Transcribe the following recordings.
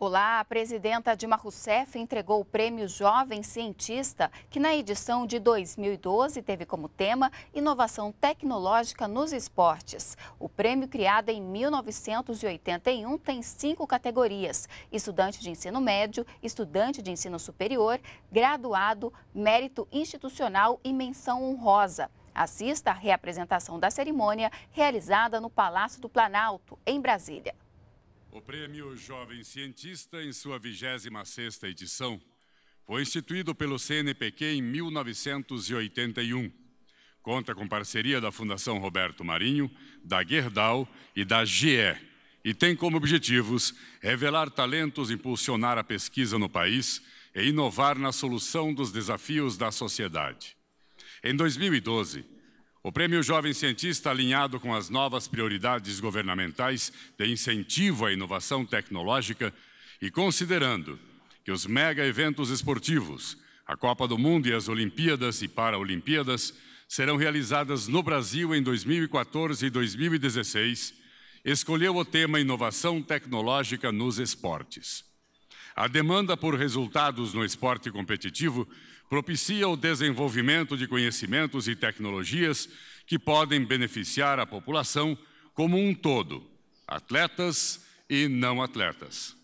Olá, a presidenta Dilma Rousseff entregou o prêmio Jovem Cientista, que na edição de 2012 teve como tema Inovação Tecnológica nos Esportes. O prêmio, criado em 1981, tem cinco categorias: estudante de ensino médio, estudante de ensino superior, graduado, mérito institucional e menção honrosa. Assista à reapresentação da cerimônia realizada no Palácio do Planalto, em Brasília. O Prêmio Jovem Cientista, em sua 26ª edição, foi instituído pelo CNPq em 1981. Conta com parceria da Fundação Roberto Marinho, da Gerdau e da GE, e tem como objetivos revelar talentos, impulsionar a pesquisa no país e inovar na solução dos desafios da sociedade. Em 2012, o Prêmio Jovem Cientista, alinhado com as novas prioridades governamentais de incentivo à inovação tecnológica e considerando que os mega eventos esportivos, a Copa do Mundo e as Olimpíadas e Paralimpíadas, serão realizadas no Brasil em 2014 e 2016, escolheu o tema Inovação Tecnológica nos Esportes. A demanda por resultados no esporte competitivo propicia o desenvolvimento de conhecimentos e tecnologias que podem beneficiar a população como um todo, atletas e não atletas.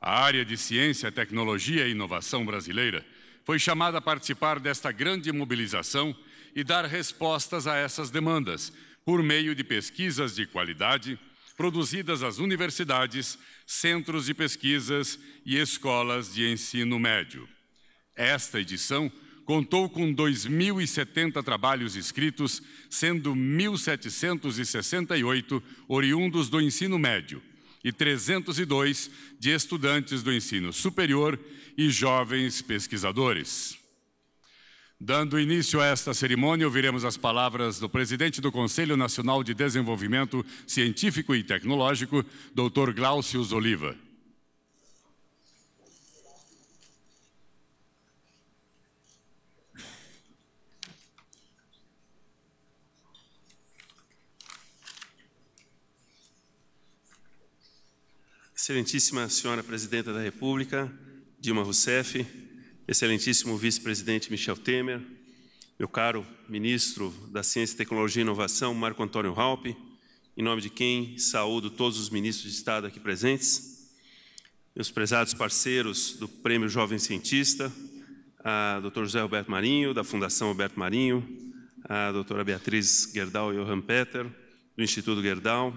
A área de ciência, tecnologia e inovação brasileira foi chamada a participar desta grande mobilização e dar respostas a essas demandas por meio de pesquisas de qualidade produzidas às universidades, centros de pesquisas e escolas de ensino médio. Esta edição contou com 2.070 trabalhos escritos, sendo 1.768 oriundos do ensino médio e 302 de estudantes do ensino superior e jovens pesquisadores. Dando início a esta cerimônia, ouviremos as palavras do presidente do Conselho Nacional de Desenvolvimento Científico e Tecnológico, Dr. Glaucio Oliva. Excelentíssima Senhora Presidenta da República, Dilma Rousseff, Excelentíssimo Vice-Presidente Michel Temer, meu caro Ministro da Ciência, Tecnologia e Inovação, Marco Antônio Halpe, em nome de quem saúdo todos os ministros de Estado aqui presentes, meus prezados parceiros do Prêmio Jovem Cientista, a Dr. José Roberto Marinho, da Fundação Roberto Marinho, a doutora Beatriz Gerdau e Johan Peter, do Instituto Gerdau,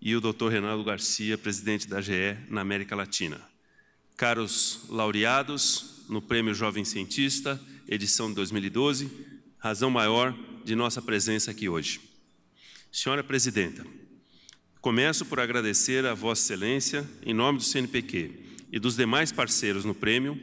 e o Dr. Reinaldo Garcia, presidente da GE na América Latina. Caros laureados no Prêmio Jovem Cientista, edição de 2012, razão maior de nossa presença aqui hoje. Senhora Presidenta, começo por agradecer a Vossa Excelência, em nome do CNPq e dos demais parceiros no prêmio,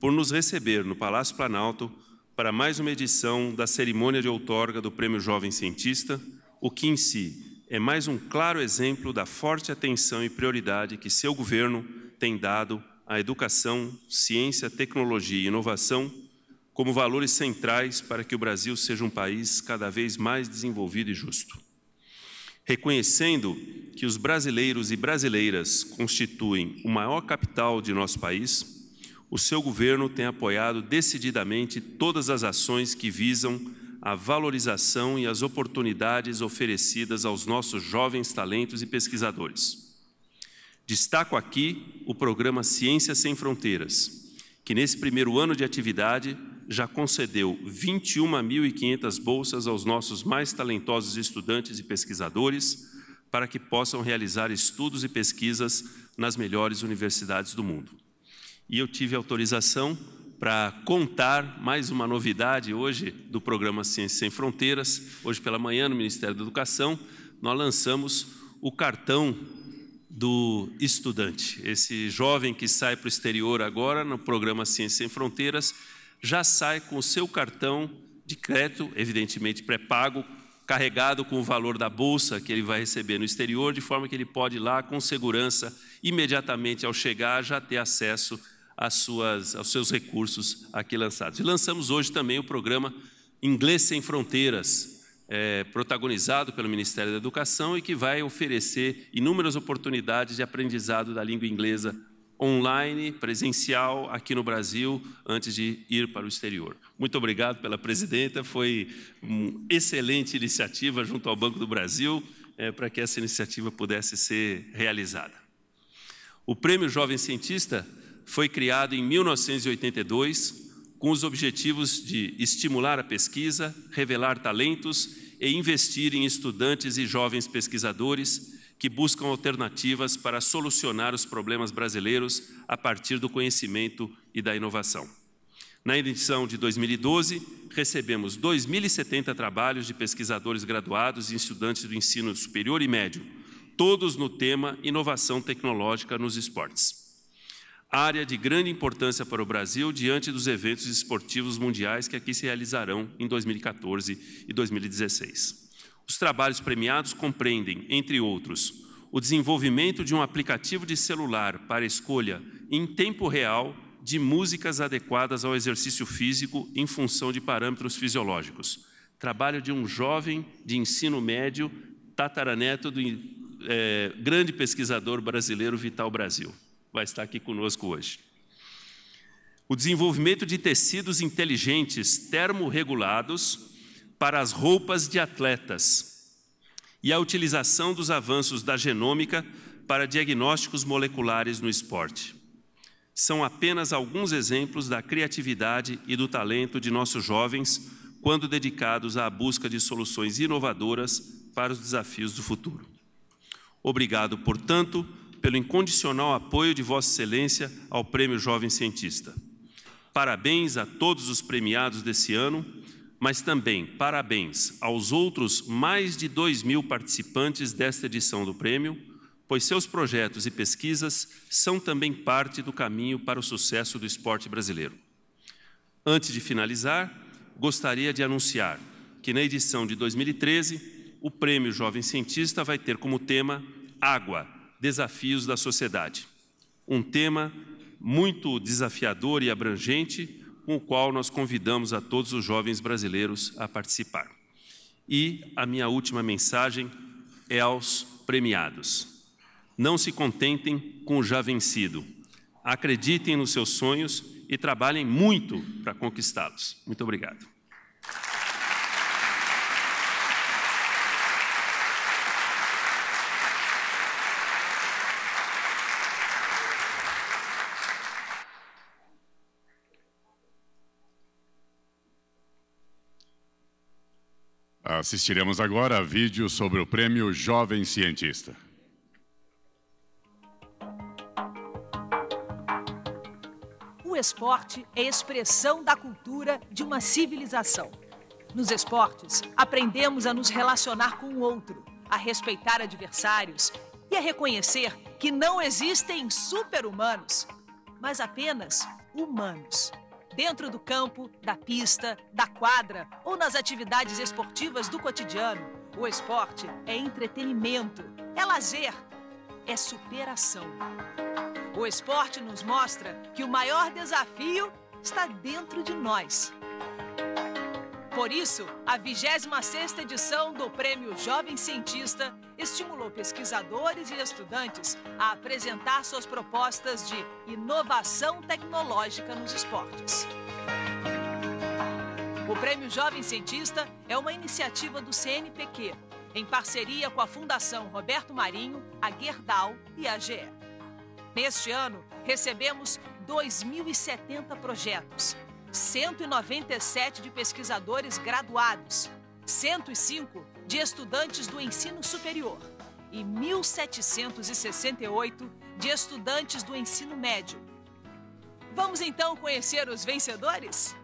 por nos receber no Palácio Planalto para mais uma edição da cerimônia de outorga do Prêmio Jovem Cientista, o que em si é mais um claro exemplo da forte atenção e prioridade que seu governo tem dado à educação, ciência, tecnologia e inovação como valores centrais para que o Brasil seja um país cada vez mais desenvolvido e justo. Reconhecendo que os brasileiros e brasileiras constituem o maior capital de nosso país, o seu governo tem apoiado decididamente todas as ações que visam a valorização e as oportunidades oferecidas aos nossos jovens talentos e pesquisadores. Destaco aqui o programa Ciências Sem Fronteiras, que nesse primeiro ano de atividade já concedeu 21.500 bolsas aos nossos mais talentosos estudantes e pesquisadores para que possam realizar estudos e pesquisas nas melhores universidades do mundo. E eu tive autorização para contar mais uma novidade hoje do programa Ciência Sem Fronteiras. Hoje pela manhã, no Ministério da Educação, nós lançamos o cartão do estudante. Esse jovem que sai para o exterior agora no programa Ciência Sem Fronteiras já sai com o seu cartão de crédito, evidentemente pré-pago, carregado com o valor da bolsa que ele vai receber no exterior, de forma que ele pode ir lá com segurança, imediatamente ao chegar, já ter acesso a as suas, aos seus recursos aqui lançados. E lançamos hoje também o programa Inglês Sem Fronteiras, é, protagonizado pelo Ministério da Educação e que vai oferecer inúmeras oportunidades de aprendizado da língua inglesa online, presencial, aqui no Brasil, antes de ir para o exterior. Muito obrigado pela presidenta, foi uma excelente iniciativa junto ao Banco do Brasil é, para que essa iniciativa pudesse ser realizada. O Prêmio Jovem Cientista foi criado em 1982 com os objetivos de estimular a pesquisa, revelar talentos e investir em estudantes e jovens pesquisadores que buscam alternativas para solucionar os problemas brasileiros a partir do conhecimento e da inovação. Na edição de 2012, recebemos 2.070 trabalhos de pesquisadores graduados e estudantes do ensino superior e médio, todos no tema inovação tecnológica nos esportes área de grande importância para o Brasil diante dos eventos esportivos mundiais que aqui se realizarão em 2014 e 2016. Os trabalhos premiados compreendem, entre outros, o desenvolvimento de um aplicativo de celular para escolha em tempo real de músicas adequadas ao exercício físico em função de parâmetros fisiológicos. Trabalho de um jovem de ensino médio, tataraneto do é, grande pesquisador brasileiro Vital Brasil vai estar aqui conosco hoje. O desenvolvimento de tecidos inteligentes termorregulados para as roupas de atletas e a utilização dos avanços da genômica para diagnósticos moleculares no esporte. São apenas alguns exemplos da criatividade e do talento de nossos jovens quando dedicados à busca de soluções inovadoras para os desafios do futuro. Obrigado, portanto, pelo incondicional apoio de Vossa Excelência ao Prêmio Jovem Cientista. Parabéns a todos os premiados desse ano, mas também parabéns aos outros mais de 2 mil participantes desta edição do prêmio, pois seus projetos e pesquisas são também parte do caminho para o sucesso do esporte brasileiro. Antes de finalizar, gostaria de anunciar que na edição de 2013, o Prêmio Jovem Cientista vai ter como tema Água, desafios da sociedade. Um tema muito desafiador e abrangente, com o qual nós convidamos a todos os jovens brasileiros a participar. E a minha última mensagem é aos premiados. Não se contentem com o já vencido. Acreditem nos seus sonhos e trabalhem muito para conquistá-los. Muito obrigado. Assistiremos agora a vídeo sobre o Prêmio Jovem Cientista. O esporte é expressão da cultura de uma civilização. Nos esportes, aprendemos a nos relacionar com o outro, a respeitar adversários e a reconhecer que não existem super-humanos, mas apenas humanos dentro do campo, da pista, da quadra ou nas atividades esportivas do cotidiano. O esporte é entretenimento, é lazer, é superação. O esporte nos mostra que o maior desafio está dentro de nós. Por isso, a 26ª edição do Prêmio Jovem Cientista estimulou pesquisadores e estudantes a apresentar suas propostas de inovação tecnológica nos esportes. O Prêmio Jovem Cientista é uma iniciativa do CNPq, em parceria com a Fundação Roberto Marinho, a Gerdau e a GE. Neste ano, recebemos 2.070 projetos, 197 de pesquisadores graduados, 105 de estudantes do ensino superior e 1.768 de estudantes do ensino médio. Vamos então conhecer os vencedores?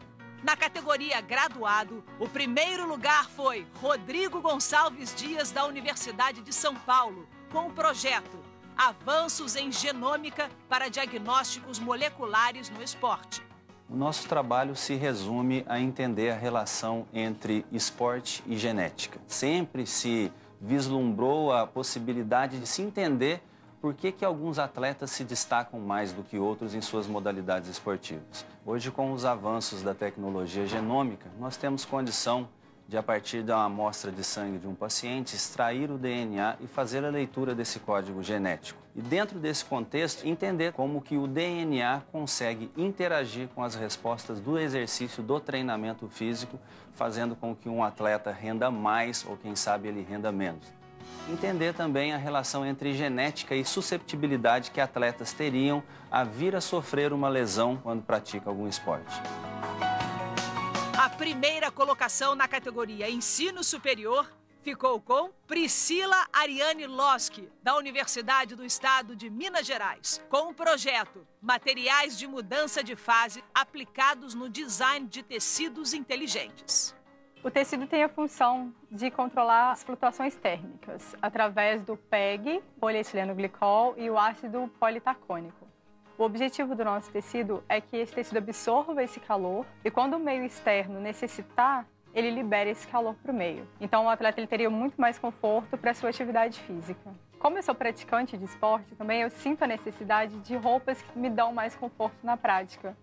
Na categoria graduado, o primeiro lugar foi Rodrigo Gonçalves Dias, da Universidade de São Paulo, com o projeto Avanços em Genômica para Diagnósticos Moleculares no Esporte. O nosso trabalho se resume a entender a relação entre esporte e genética. Sempre se vislumbrou a possibilidade de se entender por que, que alguns atletas se destacam mais do que outros em suas modalidades esportivas. Hoje, com os avanços da tecnologia genômica, nós temos condição de, a partir da amostra de sangue de um paciente, extrair o DNA e fazer a leitura desse código genético. E dentro desse contexto, entender como que o DNA consegue interagir com as respostas do exercício, do treinamento físico, fazendo com que um atleta renda mais ou, quem sabe, ele renda menos entender também a relação entre genética e susceptibilidade que atletas teriam a vir a sofrer uma lesão quando pratica algum esporte. A primeira colocação na categoria Ensino Superior ficou com Priscila Ariane Loschi, da Universidade do Estado de Minas Gerais, com o projeto Materiais de Mudança de Fase aplicados no design de tecidos inteligentes. O tecido tem a função de controlar as flutuações térmicas através do PEG, polietileno glicol e o ácido politacônico. O objetivo do nosso tecido é que esse tecido absorva esse calor e quando o meio externo necessitar, ele libera esse calor para o meio. Então, o atleta ele teria muito mais conforto para sua atividade física. Como eu sou praticante de esporte também, eu sinto a necessidade de roupas que me dão mais conforto na prática.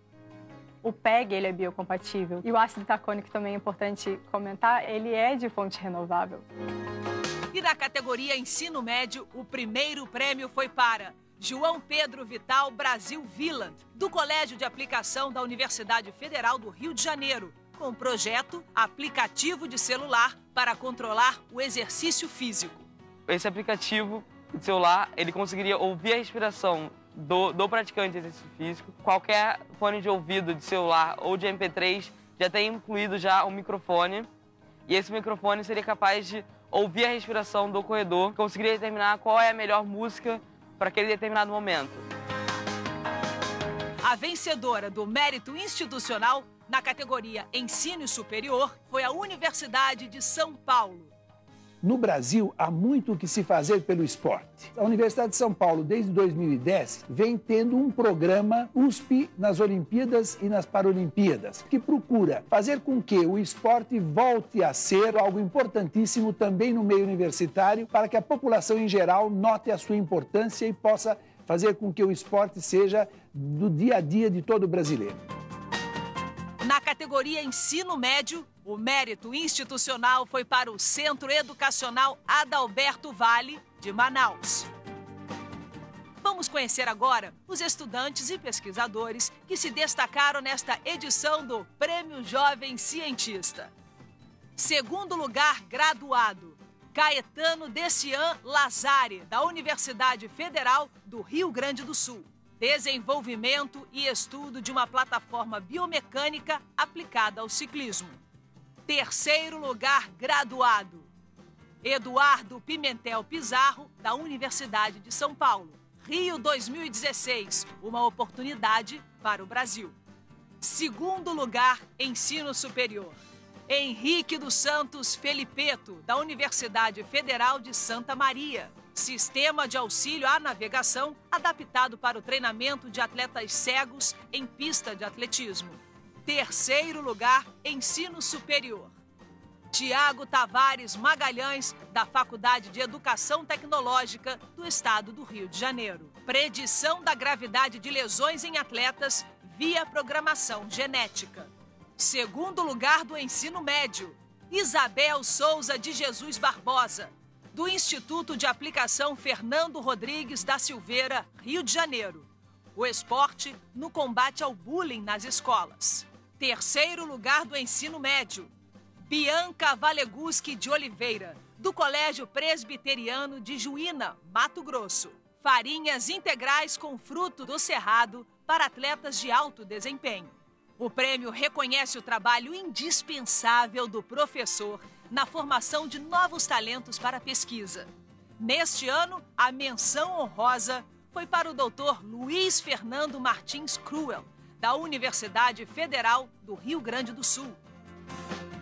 O PEG ele é biocompatível e o ácido tacônico também é importante comentar, ele é de fonte renovável. E da categoria ensino médio, o primeiro prêmio foi para João Pedro Vital Brasil Villan do Colégio de Aplicação da Universidade Federal do Rio de Janeiro, com o projeto Aplicativo de Celular para controlar o exercício físico. Esse aplicativo de celular, ele conseguiria ouvir a respiração do, do praticante de exercício físico. Qualquer fone de ouvido de celular ou de MP3 já tem incluído já um microfone. E esse microfone seria capaz de ouvir a respiração do corredor, conseguiria determinar qual é a melhor música para aquele determinado momento. A vencedora do mérito institucional na categoria Ensino Superior foi a Universidade de São Paulo. No Brasil, há muito o que se fazer pelo esporte. A Universidade de São Paulo, desde 2010, vem tendo um programa USP nas Olimpíadas e nas Paralimpíadas, que procura fazer com que o esporte volte a ser algo importantíssimo também no meio universitário, para que a população em geral note a sua importância e possa fazer com que o esporte seja do dia a dia de todo brasileiro. Na categoria Ensino Médio, o mérito institucional foi para o Centro Educacional Adalberto Vale, de Manaus. Vamos conhecer agora os estudantes e pesquisadores que se destacaram nesta edição do Prêmio Jovem Cientista. Segundo lugar graduado, Caetano Decian Lazare, da Universidade Federal do Rio Grande do Sul. Desenvolvimento e estudo de uma plataforma biomecânica aplicada ao ciclismo terceiro lugar graduado, Eduardo Pimentel Pizarro, da Universidade de São Paulo. Rio 2016, uma oportunidade para o Brasil. Segundo lugar, ensino superior. Henrique dos Santos Felipeto, da Universidade Federal de Santa Maria. Sistema de auxílio à navegação adaptado para o treinamento de atletas cegos em pista de atletismo. Terceiro lugar, ensino superior. Tiago Tavares Magalhães, da Faculdade de Educação Tecnológica do Estado do Rio de Janeiro. Predição da gravidade de lesões em atletas via programação genética. Segundo lugar do ensino médio, Isabel Souza de Jesus Barbosa, do Instituto de Aplicação Fernando Rodrigues da Silveira, Rio de Janeiro. O esporte no combate ao bullying nas escolas. Terceiro lugar do ensino médio, Bianca Valeguski de Oliveira, do Colégio Presbiteriano de Juína, Mato Grosso. Farinhas integrais com fruto do cerrado para atletas de alto desempenho. O prêmio reconhece o trabalho indispensável do professor na formação de novos talentos para a pesquisa. Neste ano, a menção honrosa foi para o doutor Luiz Fernando Martins Cruel, da Universidade Federal do Rio Grande do Sul.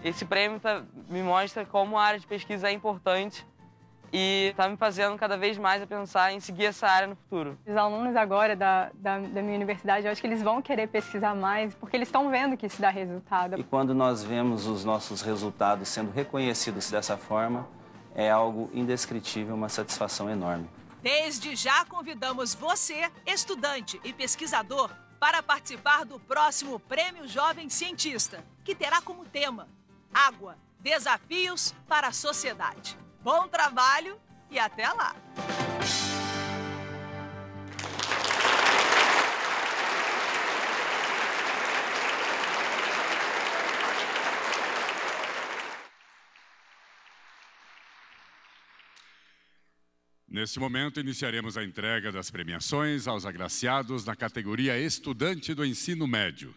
Esse prêmio tá, me mostra como a área de pesquisa é importante e está me fazendo cada vez mais a pensar em seguir essa área no futuro. Os alunos agora da, da, da minha universidade, eu acho que eles vão querer pesquisar mais, porque eles estão vendo que isso dá resultado. E quando nós vemos os nossos resultados sendo reconhecidos dessa forma, é algo indescritível, uma satisfação enorme. Desde já convidamos você, estudante e pesquisador, para participar do próximo Prêmio Jovem Cientista, que terá como tema Água, Desafios para a Sociedade. Bom trabalho e até lá! Neste momento, iniciaremos a entrega das premiações aos agraciados na categoria Estudante do Ensino Médio.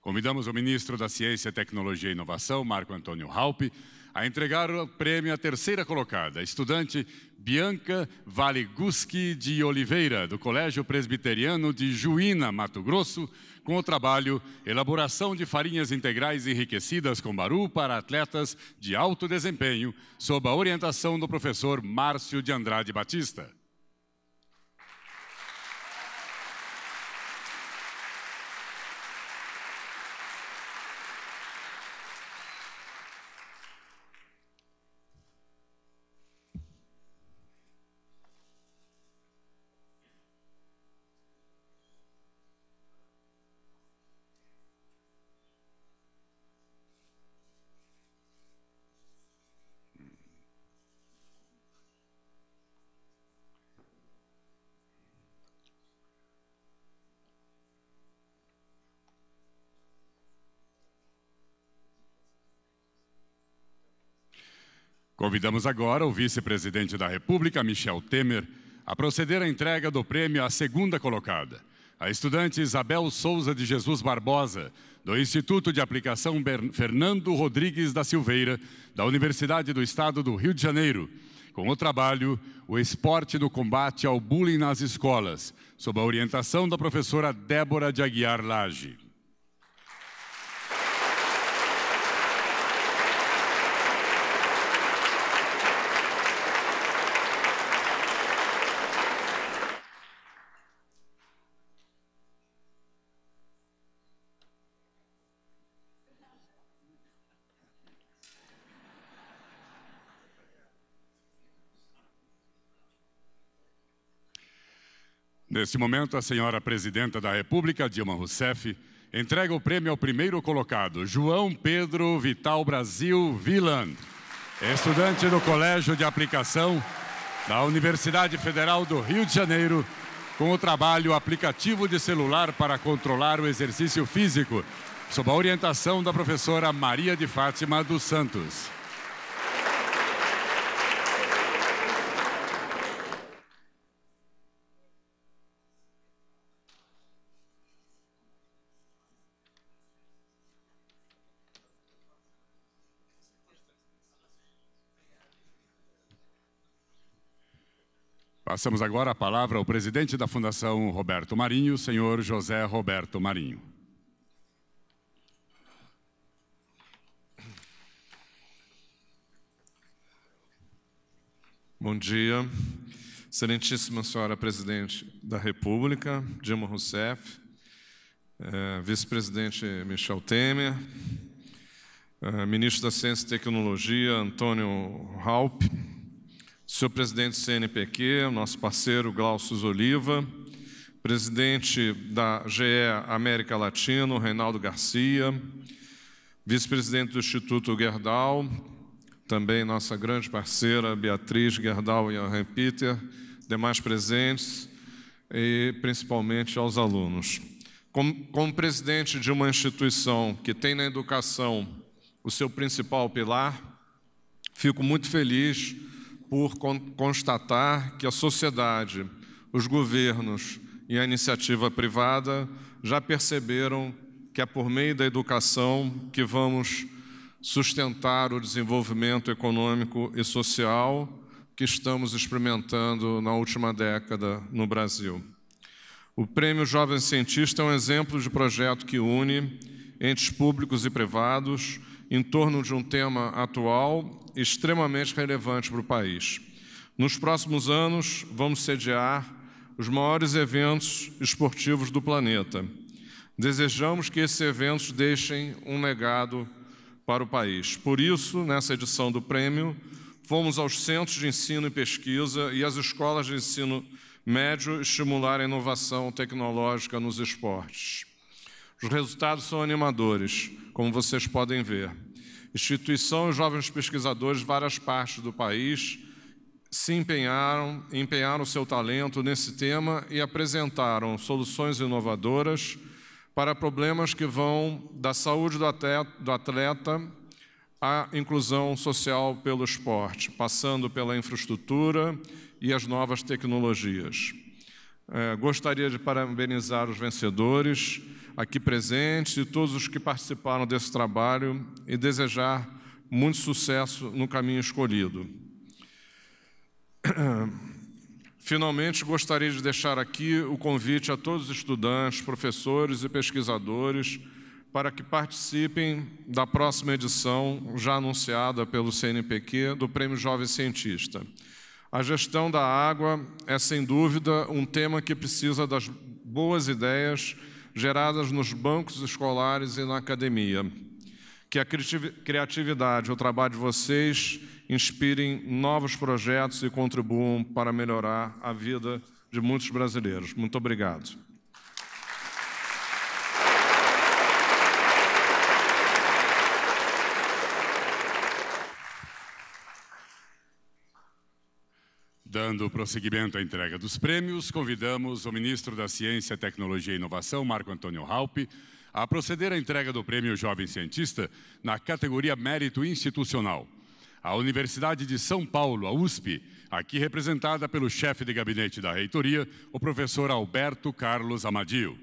Convidamos o ministro da Ciência, Tecnologia e Inovação, Marco Antônio Halpe, a entregar o prêmio à terceira colocada, estudante Bianca Valiguski de Oliveira, do Colégio Presbiteriano de Juína, Mato Grosso, com o trabalho Elaboração de farinhas integrais enriquecidas com baru para atletas de alto desempenho, sob a orientação do professor Márcio de Andrade Batista. Convidamos agora o vice-presidente da República, Michel Temer, a proceder à entrega do prêmio à segunda colocada, a estudante Isabel Souza de Jesus Barbosa, do Instituto de Aplicação Fernando Rodrigues da Silveira, da Universidade do Estado do Rio de Janeiro, com o trabalho O Esporte no Combate ao Bullying nas Escolas, sob a orientação da professora Débora de Aguiar Lage. Neste momento, a senhora presidenta da República, Dilma Rousseff, entrega o prêmio ao primeiro colocado, João Pedro Vital Brasil Vilan, estudante do Colégio de Aplicação da Universidade Federal do Rio de Janeiro, com o trabalho aplicativo de celular para controlar o exercício físico, sob a orientação da professora Maria de Fátima dos Santos. Passamos agora a palavra ao presidente da Fundação Roberto Marinho, senhor José Roberto Marinho. Bom dia, excelentíssima senhora presidente da República, Dilma Rousseff, eh, vice-presidente Michel Temer, eh, ministro da Ciência e Tecnologia, Antônio Raup, Senhor presidente do CNPq, nosso parceiro Glaucio Oliva, presidente da GE América Latina, Reinaldo Garcia, vice-presidente do Instituto Gerdau, também nossa grande parceira Beatriz Gerdau e Johan Peter, demais presentes e principalmente aos alunos. Como, como presidente de uma instituição que tem na educação o seu principal pilar, fico muito feliz por constatar que a sociedade, os governos e a iniciativa privada já perceberam que é por meio da educação que vamos sustentar o desenvolvimento econômico e social que estamos experimentando na última década no Brasil. O Prêmio Jovem Cientista é um exemplo de projeto que une entes públicos e privados em torno de um tema atual extremamente relevante para o país. Nos próximos anos, vamos sediar os maiores eventos esportivos do planeta. Desejamos que esses eventos deixem um legado para o país. Por isso, nessa edição do prêmio, fomos aos centros de ensino e pesquisa e às escolas de ensino médio estimular a inovação tecnológica nos esportes. Os resultados são animadores, como vocês podem ver. Instituição e jovens pesquisadores de várias partes do país se empenharam, empenharam seu talento nesse tema e apresentaram soluções inovadoras para problemas que vão da saúde do atleta, do atleta à inclusão social pelo esporte, passando pela infraestrutura e as novas tecnologias. É, gostaria de parabenizar os vencedores aqui presentes e todos os que participaram desse trabalho e desejar muito sucesso no caminho escolhido. Finalmente, gostaria de deixar aqui o convite a todos os estudantes, professores e pesquisadores para que participem da próxima edição, já anunciada pelo CNPq, do Prêmio Jovem Cientista. A gestão da água é, sem dúvida, um tema que precisa das boas ideias geradas nos bancos escolares e na academia. Que a criatividade e o trabalho de vocês inspirem novos projetos e contribuam para melhorar a vida de muitos brasileiros. Muito obrigado. dando prosseguimento à entrega dos prêmios, convidamos o ministro da Ciência, Tecnologia e Inovação, Marco Antônio Raup, a proceder à entrega do Prêmio Jovem Cientista na categoria Mérito Institucional. A Universidade de São Paulo, a USP, aqui representada pelo chefe de gabinete da reitoria, o professor Alberto Carlos Amadio.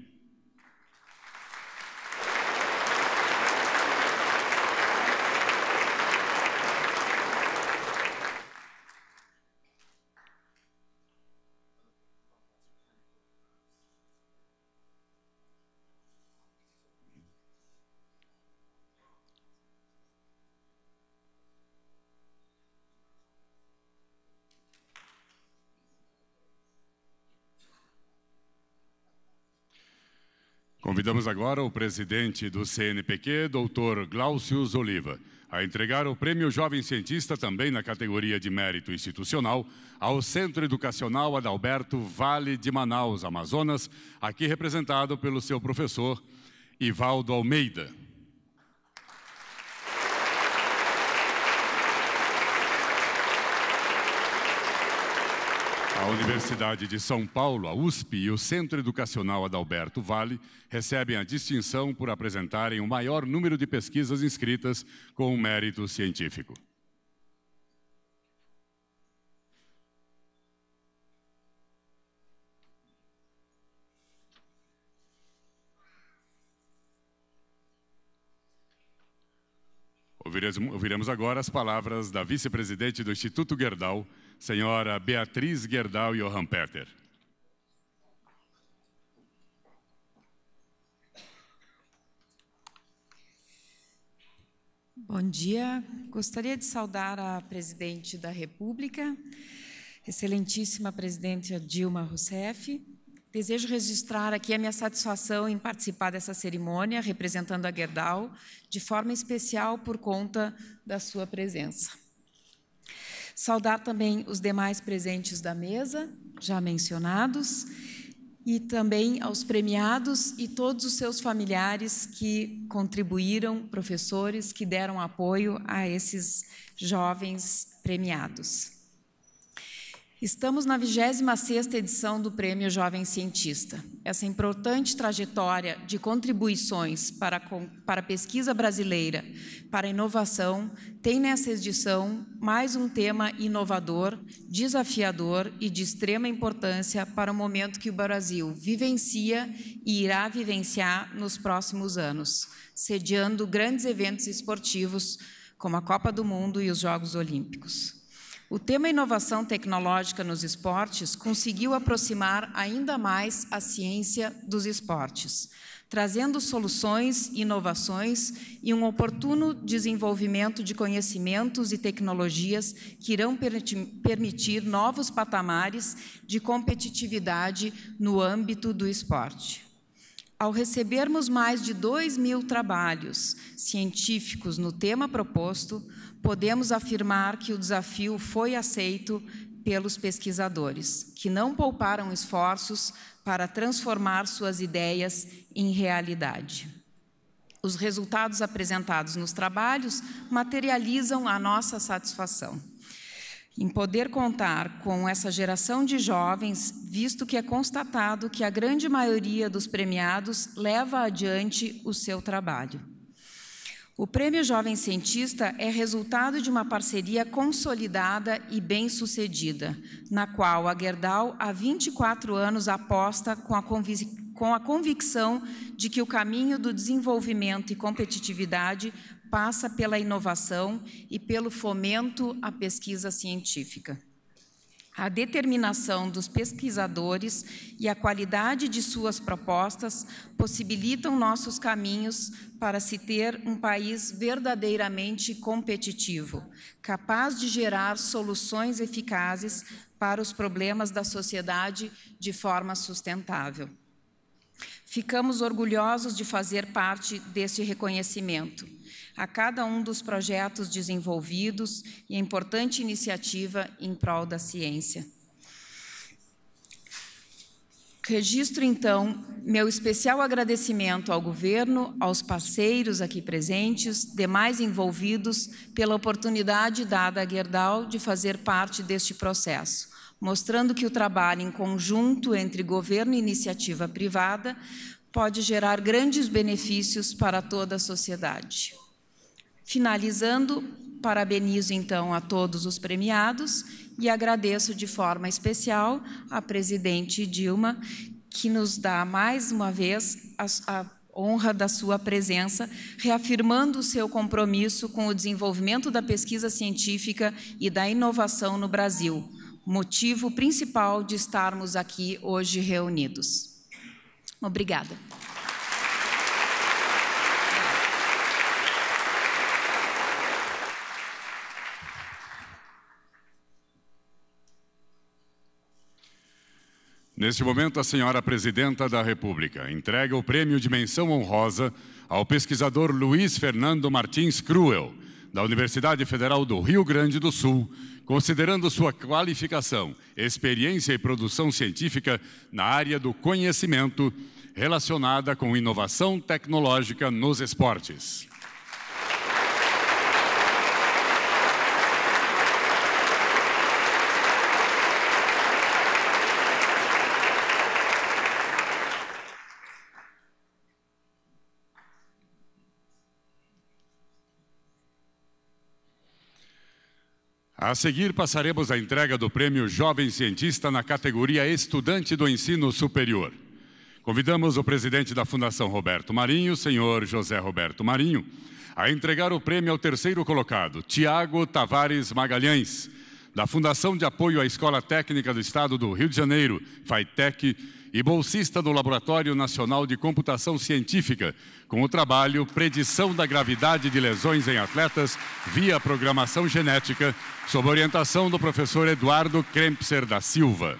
Convidamos agora o presidente do CNPq, doutor Glaucio Oliva, a entregar o Prêmio Jovem Cientista, também na categoria de mérito institucional, ao Centro Educacional Adalberto Vale de Manaus, Amazonas, aqui representado pelo seu professor Ivaldo Almeida. Universidade de São Paulo, a USP, e o Centro Educacional Adalberto Vale recebem a distinção por apresentarem o maior número de pesquisas inscritas com mérito científico. Ouviremos agora as palavras da vice-presidente do Instituto Gerdau, senhora Beatriz Gerdau Johan Peter. Bom dia. Gostaria de saudar a presidente da República, excelentíssima presidente Dilma Rousseff. Desejo registrar aqui a minha satisfação em participar dessa cerimônia, representando a Gerdau, de forma especial por conta da sua presença. Saudar também os demais presentes da mesa, já mencionados, e também aos premiados e todos os seus familiares que contribuíram, professores que deram apoio a esses jovens premiados. Estamos na 26 edição do Prêmio Jovem Cientista. Essa importante trajetória de contribuições para, para a pesquisa brasileira, para a inovação, tem nessa edição mais um tema inovador, desafiador e de extrema importância para o momento que o Brasil vivencia e irá vivenciar nos próximos anos, sediando grandes eventos esportivos como a Copa do Mundo e os Jogos Olímpicos. O tema inovação tecnológica nos esportes conseguiu aproximar ainda mais a ciência dos esportes, trazendo soluções, inovações e um oportuno desenvolvimento de conhecimentos e tecnologias que irão permitir novos patamares de competitividade no âmbito do esporte. Ao recebermos mais de 2 mil trabalhos científicos no tema proposto, podemos afirmar que o desafio foi aceito pelos pesquisadores, que não pouparam esforços para transformar suas ideias em realidade. Os resultados apresentados nos trabalhos materializam a nossa satisfação em poder contar com essa geração de jovens, visto que é constatado que a grande maioria dos premiados leva adiante o seu trabalho. O Prêmio Jovem Cientista é resultado de uma parceria consolidada e bem-sucedida, na qual a Gerdau, há 24 anos, aposta com a, com a convicção de que o caminho do desenvolvimento e competitividade passa pela inovação e pelo fomento à pesquisa científica. A determinação dos pesquisadores e a qualidade de suas propostas possibilitam nossos caminhos para se ter um país verdadeiramente competitivo, capaz de gerar soluções eficazes para os problemas da sociedade de forma sustentável. Ficamos orgulhosos de fazer parte deste reconhecimento a cada um dos projetos desenvolvidos e a importante iniciativa em prol da ciência. Registro, então, meu especial agradecimento ao governo, aos parceiros aqui presentes, demais envolvidos, pela oportunidade dada à Gerdau de fazer parte deste processo, mostrando que o trabalho em conjunto entre governo e iniciativa privada pode gerar grandes benefícios para toda a sociedade. Finalizando, parabenizo então a todos os premiados e agradeço de forma especial à presidente Dilma, que nos dá mais uma vez a, a honra da sua presença, reafirmando o seu compromisso com o desenvolvimento da pesquisa científica e da inovação no Brasil, motivo principal de estarmos aqui hoje reunidos. Obrigada. Neste momento, a senhora Presidenta da República entrega o prêmio de menção honrosa ao pesquisador Luiz Fernando Martins Cruel, da Universidade Federal do Rio Grande do Sul, considerando sua qualificação, experiência e produção científica na área do conhecimento relacionada com inovação tecnológica nos esportes. A seguir, passaremos a entrega do prêmio Jovem Cientista na categoria Estudante do Ensino Superior. Convidamos o presidente da Fundação Roberto Marinho, senhor José Roberto Marinho, a entregar o prêmio ao terceiro colocado, Tiago Tavares Magalhães, da Fundação de Apoio à Escola Técnica do Estado do Rio de Janeiro, FAITEC, e bolsista do Laboratório Nacional de Computação Científica, com o trabalho Predição da Gravidade de Lesões em Atletas via Programação Genética, sob orientação do professor Eduardo Krempser da Silva.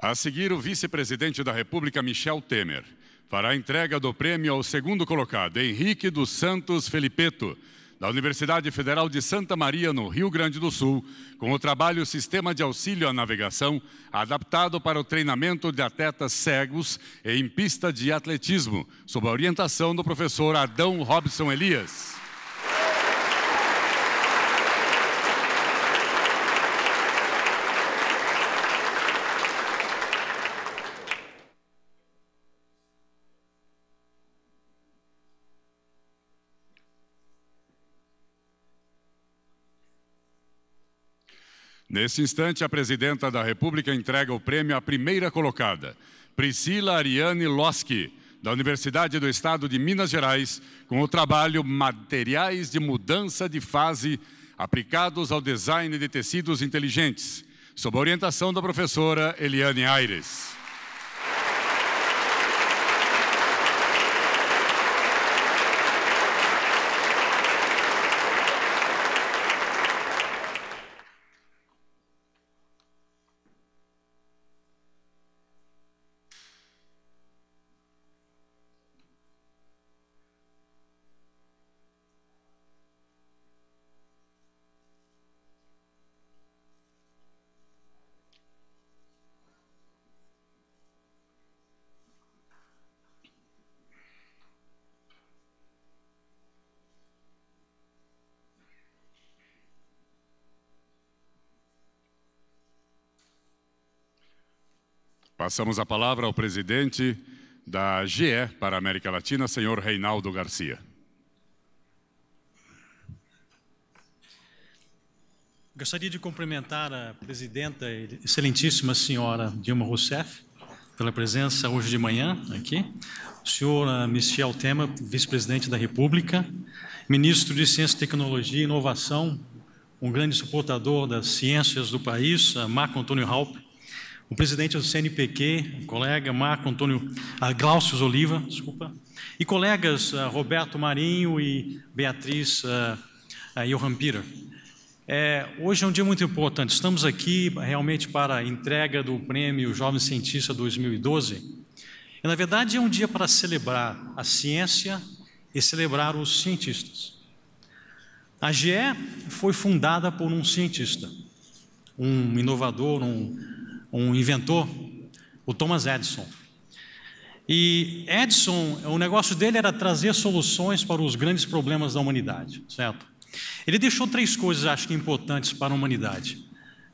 A seguir, o vice-presidente da República, Michel Temer, fará entrega do prêmio ao segundo colocado, Henrique dos Santos Felipeto, da Universidade Federal de Santa Maria, no Rio Grande do Sul, com o trabalho Sistema de Auxílio à Navegação, adaptado para o treinamento de atletas cegos em pista de atletismo, sob a orientação do professor Adão Robson Elias. Nesse instante, a presidenta da República entrega o prêmio à primeira colocada, Priscila Ariane Loschi, da Universidade do Estado de Minas Gerais, com o trabalho Materiais de Mudança de Fase aplicados ao design de tecidos inteligentes, sob a orientação da professora Eliane Aires. Passamos a palavra ao presidente da GE para a América Latina, senhor Reinaldo Garcia. Gostaria de cumprimentar a presidenta, excelentíssima senhora Dilma Rousseff, pela presença hoje de manhã aqui, o senhor ah, Michel Temer, vice-presidente da República, ministro de Ciência, Tecnologia e Inovação, um grande suportador das ciências do país, ah, Marco Antônio Halpe, o presidente do CNPq, o colega Marco Antônio ah, Glaucio Oliva, desculpa, e colegas eh, Roberto Marinho e Beatriz ah, Johan Peter. É, hoje é um dia muito importante. Estamos aqui realmente para a entrega do Prêmio Jovem Cientista 2012. E, na verdade, é um dia para celebrar a ciência e celebrar os cientistas. A GE foi fundada por um cientista, um inovador, um um inventor, o Thomas Edison. E Edison, o negócio dele era trazer soluções para os grandes problemas da humanidade, certo? Ele deixou três coisas, acho que importantes para a humanidade,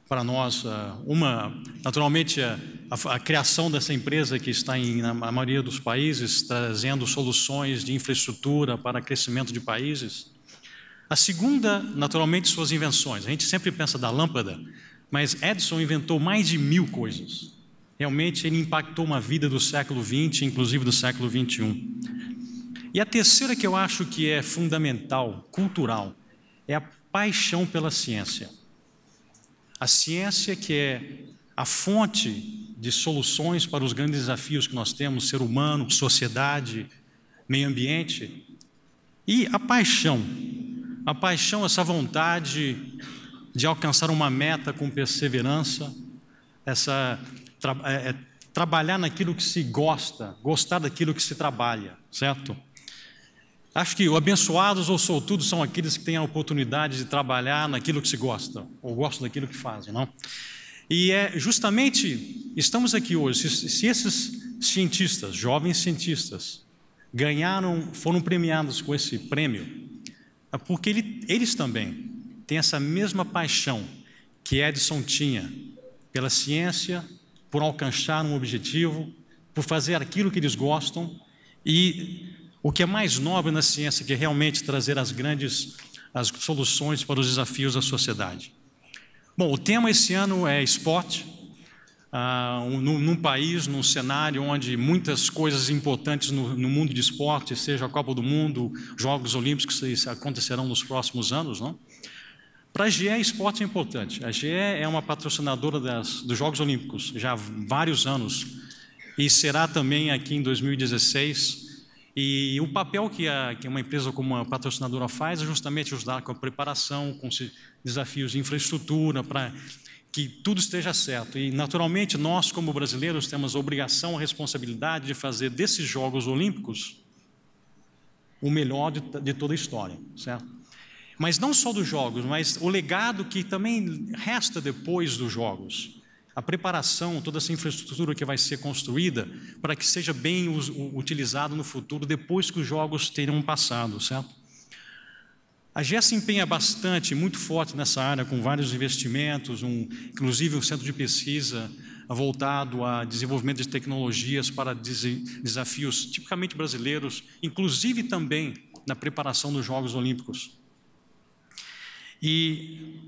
para nós. Ah, uma, naturalmente, a, a, a criação dessa empresa que está em, na maioria dos países, trazendo soluções de infraestrutura para crescimento de países. A segunda, naturalmente, suas invenções. A gente sempre pensa da lâmpada, mas Edison inventou mais de mil coisas. Realmente ele impactou uma vida do século XX, inclusive do século XXI. E a terceira que eu acho que é fundamental, cultural, é a paixão pela ciência. A ciência que é a fonte de soluções para os grandes desafios que nós temos, ser humano, sociedade, meio ambiente. E a paixão. A paixão, essa vontade de alcançar uma meta com perseverança, essa tra, é, é, trabalhar naquilo que se gosta, gostar daquilo que se trabalha, certo? Acho que o abençoados ou soltudos são aqueles que têm a oportunidade de trabalhar naquilo que se gosta, ou gostam daquilo que fazem, não? E é justamente, estamos aqui hoje, se, se esses cientistas, jovens cientistas, ganharam, foram premiados com esse prêmio, é porque ele, eles também tem essa mesma paixão que Edison tinha pela ciência, por alcançar um objetivo, por fazer aquilo que eles gostam e o que é mais nobre na ciência, que é realmente trazer as grandes as soluções para os desafios da sociedade. Bom, o tema esse ano é esporte. Uh, num, num, país, num cenário onde muitas coisas importantes no, no, mundo de esporte, seja a Copa do Mundo, Jogos Olímpicos, que acontecerão nos próximos anos, não? Para a GE, esporte é importante. A GE é uma patrocinadora das, dos Jogos Olímpicos já há vários anos e será também aqui em 2016. E o papel que, a, que uma empresa como a patrocinadora faz é justamente ajudar com a preparação, com desafios de infraestrutura, para que tudo esteja certo. E, naturalmente, nós, como brasileiros, temos a obrigação, a responsabilidade de fazer desses Jogos Olímpicos o melhor de, de toda a história, certo? Mas não só dos jogos, mas o legado que também resta depois dos jogos. A preparação, toda essa infraestrutura que vai ser construída para que seja bem utilizado no futuro, depois que os jogos tenham passado, certo? A GES empenha bastante, muito forte nessa área, com vários investimentos, um, inclusive um centro de pesquisa voltado a desenvolvimento de tecnologias para desafios tipicamente brasileiros, inclusive também na preparação dos Jogos Olímpicos. E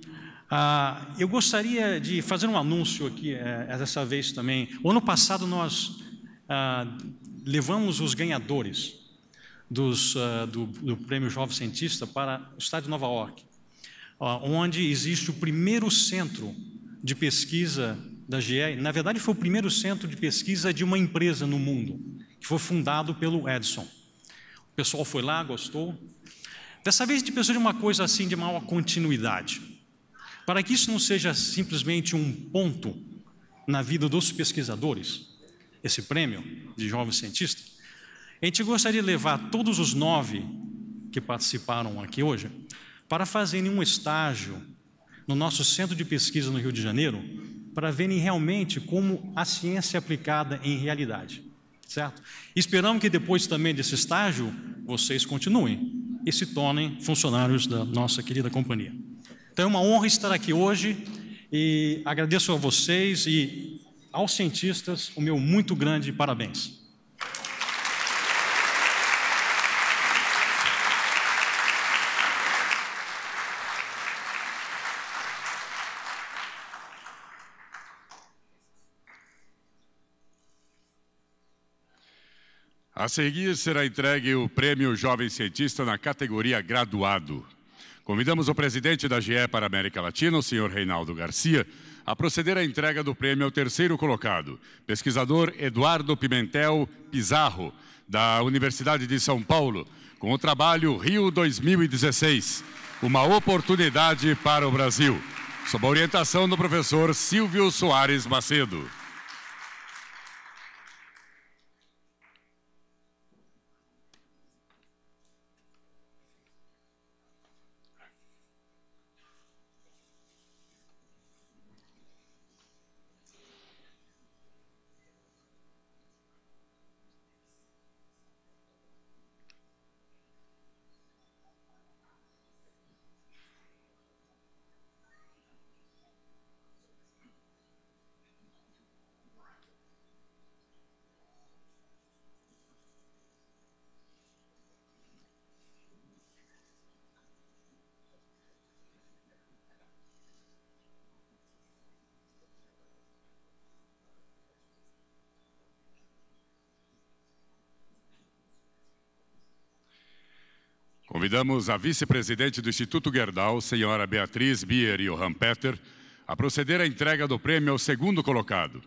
ah, eu gostaria de fazer um anúncio aqui, é, dessa vez também. O ano passado nós ah, levamos os ganhadores dos, ah, do, do, Prêmio Jovem Cientista para o estado de Nova York, onde existe o primeiro centro de pesquisa da GE. Na verdade, foi o primeiro centro de pesquisa de uma empresa no mundo, que foi fundado pelo Edison. O pessoal foi lá, gostou, Dessa vez, de precisa de uma coisa assim de maior continuidade. Para que isso não seja simplesmente um ponto na vida dos pesquisadores, esse prêmio de jovem cientista, a gente gostaria de levar todos os nove que participaram aqui hoje para fazerem um estágio no nosso centro de pesquisa no Rio de Janeiro, para verem realmente como a ciência é aplicada em realidade, certo? Esperamos que depois também desse estágio vocês continuem, e se tornem funcionários da nossa querida companhia. Então é uma honra estar aqui hoje e agradeço a vocês e aos cientistas o meu muito grande parabéns. A seguir será entregue o Prêmio Jovem Cientista na categoria Graduado. Convidamos o presidente da GE para a América Latina, o senhor Reinaldo Garcia, a proceder à entrega do prêmio ao terceiro colocado, pesquisador Eduardo Pimentel Pizarro, da Universidade de São Paulo, com o trabalho Rio 2016, uma oportunidade para o Brasil, sob a orientação do professor Silvio Soares Macedo. Convidamos a vice-presidente do Instituto Gerdau, senhora Beatriz Bier e Johan Peter, a proceder à entrega do prêmio ao segundo colocado,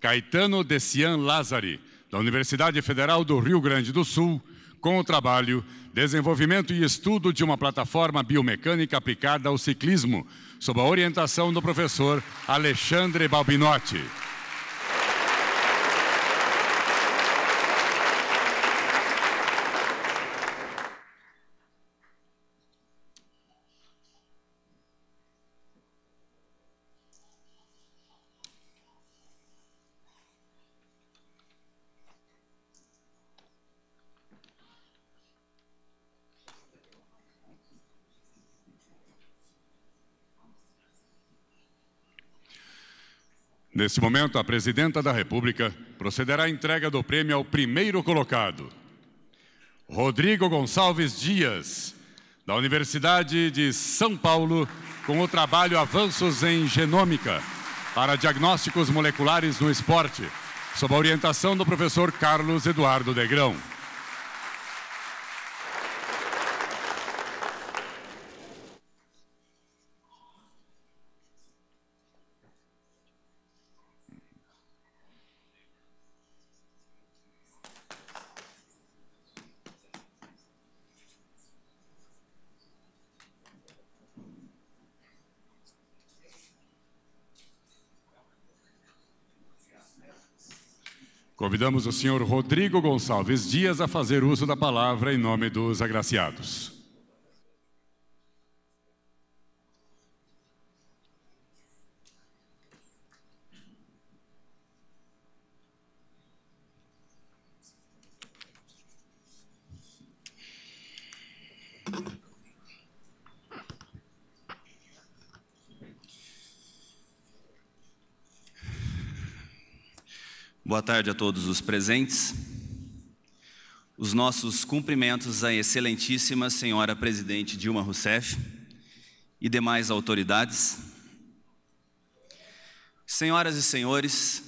Caetano Decian Lázari, da Universidade Federal do Rio Grande do Sul, com o trabalho Desenvolvimento e Estudo de uma Plataforma Biomecânica Aplicada ao Ciclismo, sob a orientação do professor Alexandre Balbinotti. Neste momento, a presidenta da República procederá à entrega do prêmio ao primeiro colocado, Rodrigo Gonçalves Dias, da Universidade de São Paulo, com o trabalho Avanços em Genômica para Diagnósticos Moleculares no Esporte, sob a orientação do professor Carlos Eduardo Degrão. Convidamos o senhor Rodrigo Gonçalves Dias a fazer uso da palavra em nome dos agraciados. tarde a todos os presentes. Os nossos cumprimentos à Excelentíssima Senhora Presidente Dilma Rousseff e demais autoridades. Senhoras e senhores,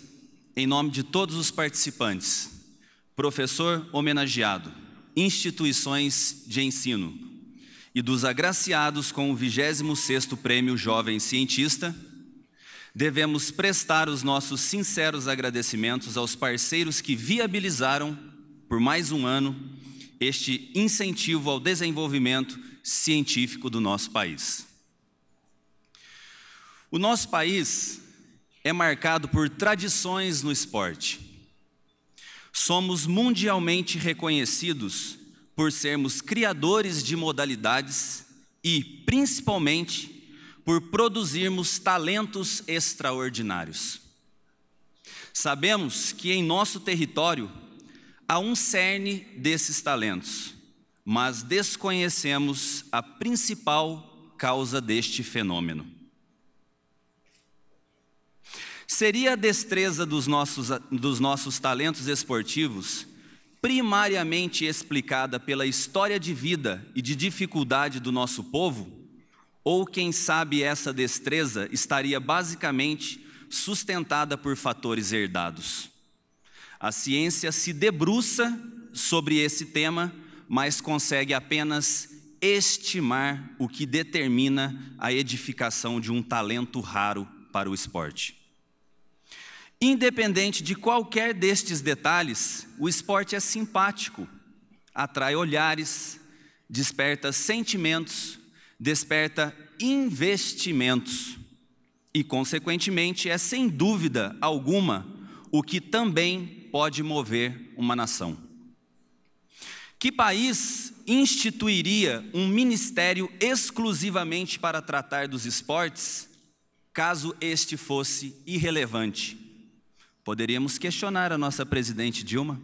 em nome de todos os participantes, professor homenageado, instituições de ensino e dos agraciados com o 26º Prêmio Jovem Cientista, devemos prestar os nossos sinceros agradecimentos aos parceiros que viabilizaram, por mais um ano, este incentivo ao desenvolvimento científico do nosso país. O nosso país é marcado por tradições no esporte. Somos mundialmente reconhecidos por sermos criadores de modalidades e, principalmente, por produzirmos talentos extraordinários. Sabemos que em nosso território há um cerne desses talentos, mas desconhecemos a principal causa deste fenômeno. Seria a destreza dos nossos, dos nossos talentos esportivos primariamente explicada pela história de vida e de dificuldade do nosso povo? ou quem sabe essa destreza estaria basicamente sustentada por fatores herdados. A ciência se debruça sobre esse tema, mas consegue apenas estimar o que determina a edificação de um talento raro para o esporte. Independente de qualquer destes detalhes, o esporte é simpático, atrai olhares, desperta sentimentos desperta investimentos e, consequentemente, é sem dúvida alguma o que também pode mover uma nação. Que país instituiria um ministério exclusivamente para tratar dos esportes, caso este fosse irrelevante? Poderíamos questionar a nossa presidente Dilma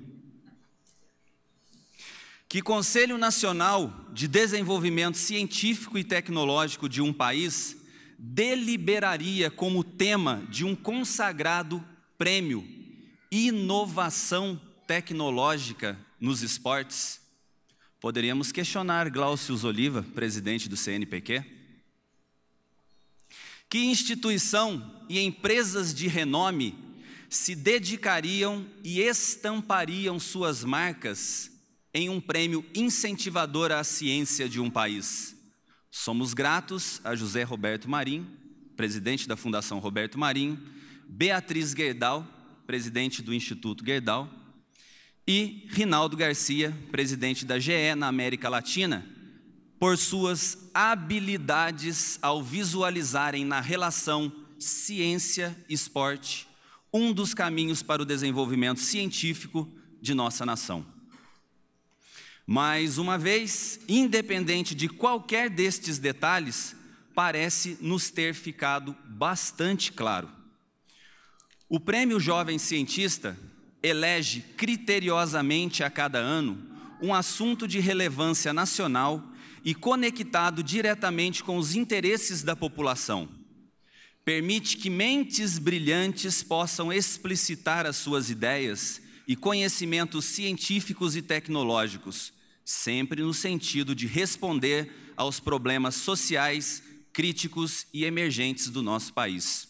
que Conselho Nacional de Desenvolvimento Científico e Tecnológico de um país deliberaria como tema de um consagrado prêmio inovação tecnológica nos esportes? Poderíamos questionar Glaucio Oliva, presidente do CNPq. Que instituição e empresas de renome se dedicariam e estampariam suas marcas em um prêmio incentivador à ciência de um país. Somos gratos a José Roberto Marim, presidente da Fundação Roberto Marim, Beatriz Gerdau, presidente do Instituto Gerdau, e Rinaldo Garcia, presidente da GE na América Latina, por suas habilidades ao visualizarem na relação ciência-esporte um dos caminhos para o desenvolvimento científico de nossa nação. Mas uma vez, independente de qualquer destes detalhes, parece nos ter ficado bastante claro. O Prêmio Jovem Cientista elege criteriosamente a cada ano um assunto de relevância nacional e conectado diretamente com os interesses da população. Permite que mentes brilhantes possam explicitar as suas ideias e conhecimentos científicos e tecnológicos, sempre no sentido de responder aos problemas sociais, críticos e emergentes do nosso país.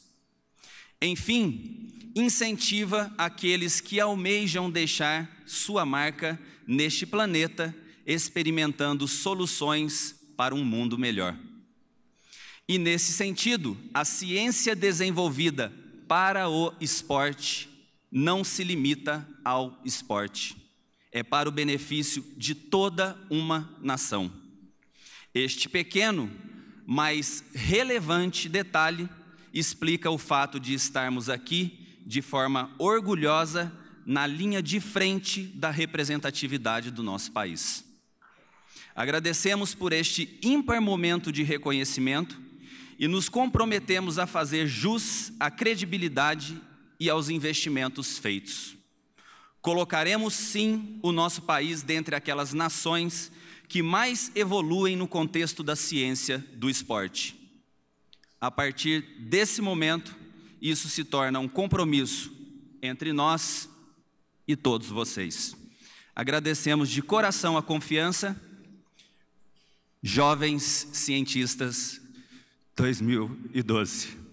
Enfim, incentiva aqueles que almejam deixar sua marca neste planeta, experimentando soluções para um mundo melhor. E nesse sentido, a ciência desenvolvida para o esporte não se limita ao esporte é para o benefício de toda uma nação. Este pequeno, mas relevante detalhe explica o fato de estarmos aqui de forma orgulhosa na linha de frente da representatividade do nosso país. Agradecemos por este ímpar momento de reconhecimento e nos comprometemos a fazer jus à credibilidade e aos investimentos feitos. Colocaremos sim o nosso país dentre aquelas nações que mais evoluem no contexto da ciência do esporte. A partir desse momento, isso se torna um compromisso entre nós e todos vocês. Agradecemos de coração a confiança, jovens cientistas 2012.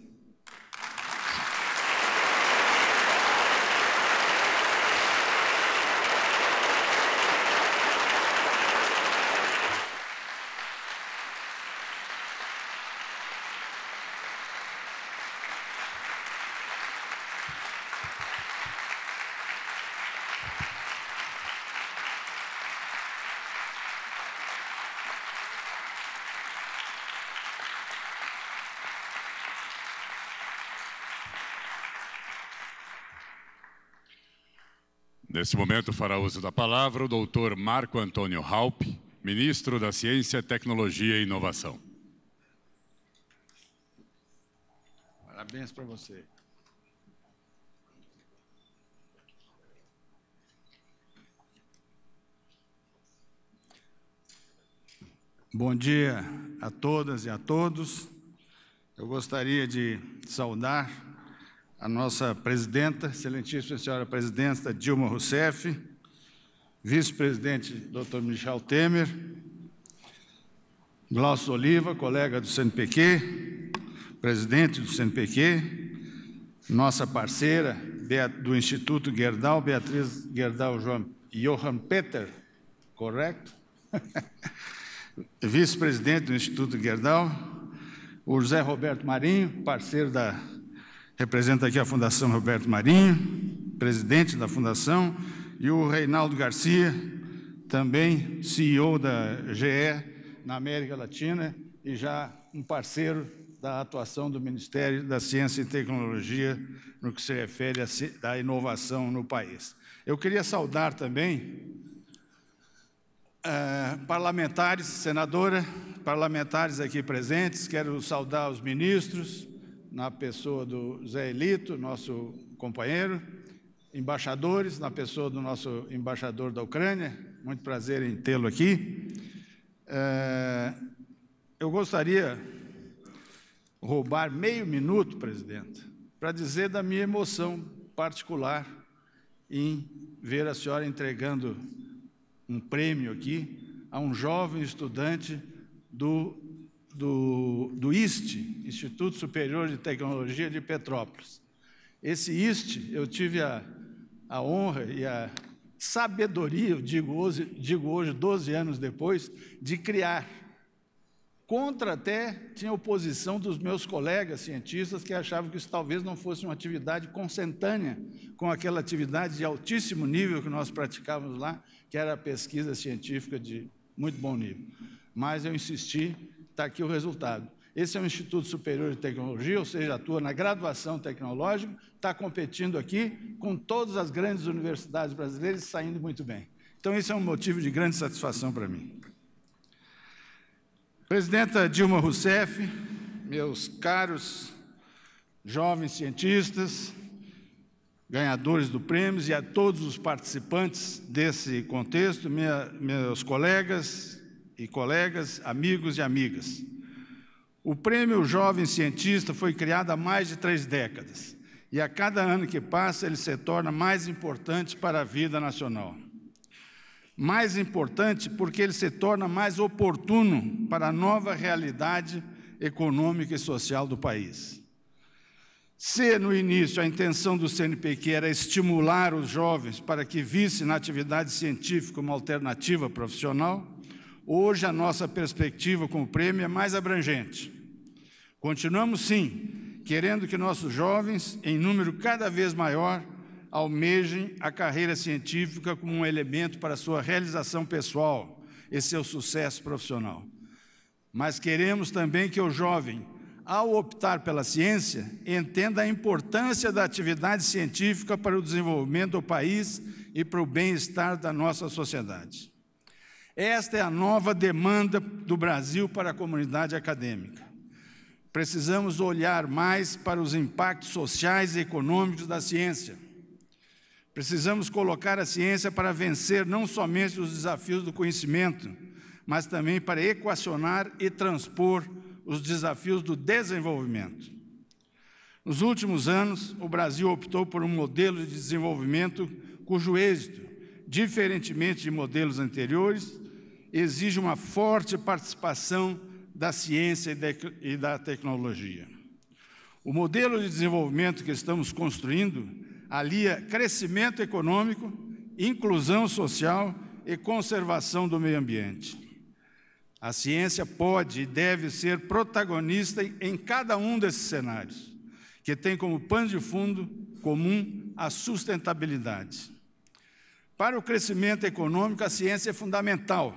Nesse momento fará uso da palavra o doutor Marco Antônio Halpe, ministro da Ciência, Tecnologia e Inovação. Parabéns para você. Bom dia a todas e a todos. Eu gostaria de saudar a nossa presidenta, excelentíssima senhora presidenta Dilma Rousseff, vice-presidente Dr. Michel Temer, Glaucio Oliva, colega do CNPq, presidente do CNPq, nossa parceira do Instituto Gerdau, Beatriz Gerdau Johan Peter, correto? Vice-presidente do Instituto Gerdau, o José Roberto Marinho, parceiro da representa aqui a Fundação Roberto Marinho, presidente da Fundação, e o Reinaldo Garcia, também CEO da GE na América Latina e já um parceiro da atuação do Ministério da Ciência e Tecnologia no que se refere à inovação no país. Eu queria saudar também uh, parlamentares, senadora, parlamentares aqui presentes, quero saudar os ministros, na pessoa do Zé Elito, nosso companheiro, embaixadores, na pessoa do nosso embaixador da Ucrânia, muito prazer em tê-lo aqui. É, eu gostaria roubar meio minuto, presidente, para dizer da minha emoção particular em ver a senhora entregando um prêmio aqui a um jovem estudante do do, do ISTE, Instituto Superior de Tecnologia de Petrópolis. Esse ISTE, eu tive a, a honra e a sabedoria, eu digo hoje, digo hoje, 12 anos depois, de criar. Contra até tinha oposição dos meus colegas cientistas que achavam que isso talvez não fosse uma atividade consentânea com aquela atividade de altíssimo nível que nós praticávamos lá, que era a pesquisa científica de muito bom nível. Mas eu insisti Está aqui o resultado. Esse é um Instituto Superior de Tecnologia, ou seja, atua na graduação tecnológica, está competindo aqui com todas as grandes universidades brasileiras saindo muito bem. Então, isso é um motivo de grande satisfação para mim. Presidenta Dilma Rousseff, meus caros jovens cientistas, ganhadores do prêmio e a todos os participantes desse contexto, minha, meus colegas e colegas, amigos e amigas. O Prêmio Jovem Cientista foi criado há mais de três décadas e a cada ano que passa ele se torna mais importante para a vida nacional. Mais importante porque ele se torna mais oportuno para a nova realidade econômica e social do país. Se no início a intenção do CNPq era estimular os jovens para que vissem na atividade científica uma alternativa profissional, Hoje a nossa perspectiva com o prêmio é mais abrangente. Continuamos, sim, querendo que nossos jovens, em número cada vez maior, almejem a carreira científica como um elemento para sua realização pessoal e seu sucesso profissional. Mas queremos também que o jovem, ao optar pela ciência, entenda a importância da atividade científica para o desenvolvimento do país e para o bem-estar da nossa sociedade. Esta é a nova demanda do Brasil para a comunidade acadêmica. Precisamos olhar mais para os impactos sociais e econômicos da ciência. Precisamos colocar a ciência para vencer não somente os desafios do conhecimento, mas também para equacionar e transpor os desafios do desenvolvimento. Nos últimos anos, o Brasil optou por um modelo de desenvolvimento cujo êxito, diferentemente de modelos anteriores, exige uma forte participação da ciência e da tecnologia. O modelo de desenvolvimento que estamos construindo alia crescimento econômico, inclusão social e conservação do meio ambiente. A ciência pode e deve ser protagonista em cada um desses cenários, que tem como pano de fundo comum a sustentabilidade. Para o crescimento econômico, a ciência é fundamental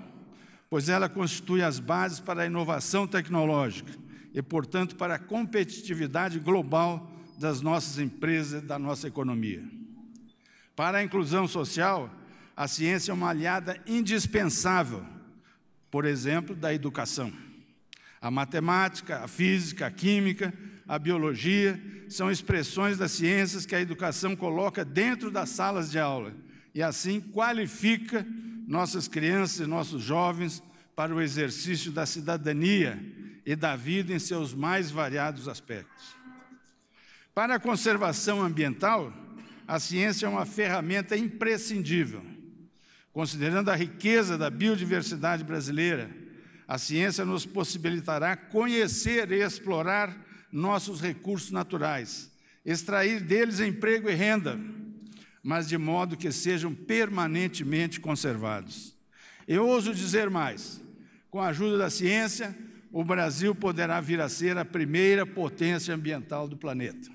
pois ela constitui as bases para a inovação tecnológica e, portanto, para a competitividade global das nossas empresas e da nossa economia. Para a inclusão social, a ciência é uma aliada indispensável, por exemplo, da educação. A matemática, a física, a química, a biologia são expressões das ciências que a educação coloca dentro das salas de aula e assim qualifica nossas crianças e nossos jovens para o exercício da cidadania e da vida em seus mais variados aspectos. Para a conservação ambiental, a ciência é uma ferramenta imprescindível. Considerando a riqueza da biodiversidade brasileira, a ciência nos possibilitará conhecer e explorar nossos recursos naturais, extrair deles emprego e renda mas de modo que sejam permanentemente conservados. Eu ouso dizer mais: com a ajuda da ciência, o Brasil poderá vir a ser a primeira potência ambiental do planeta.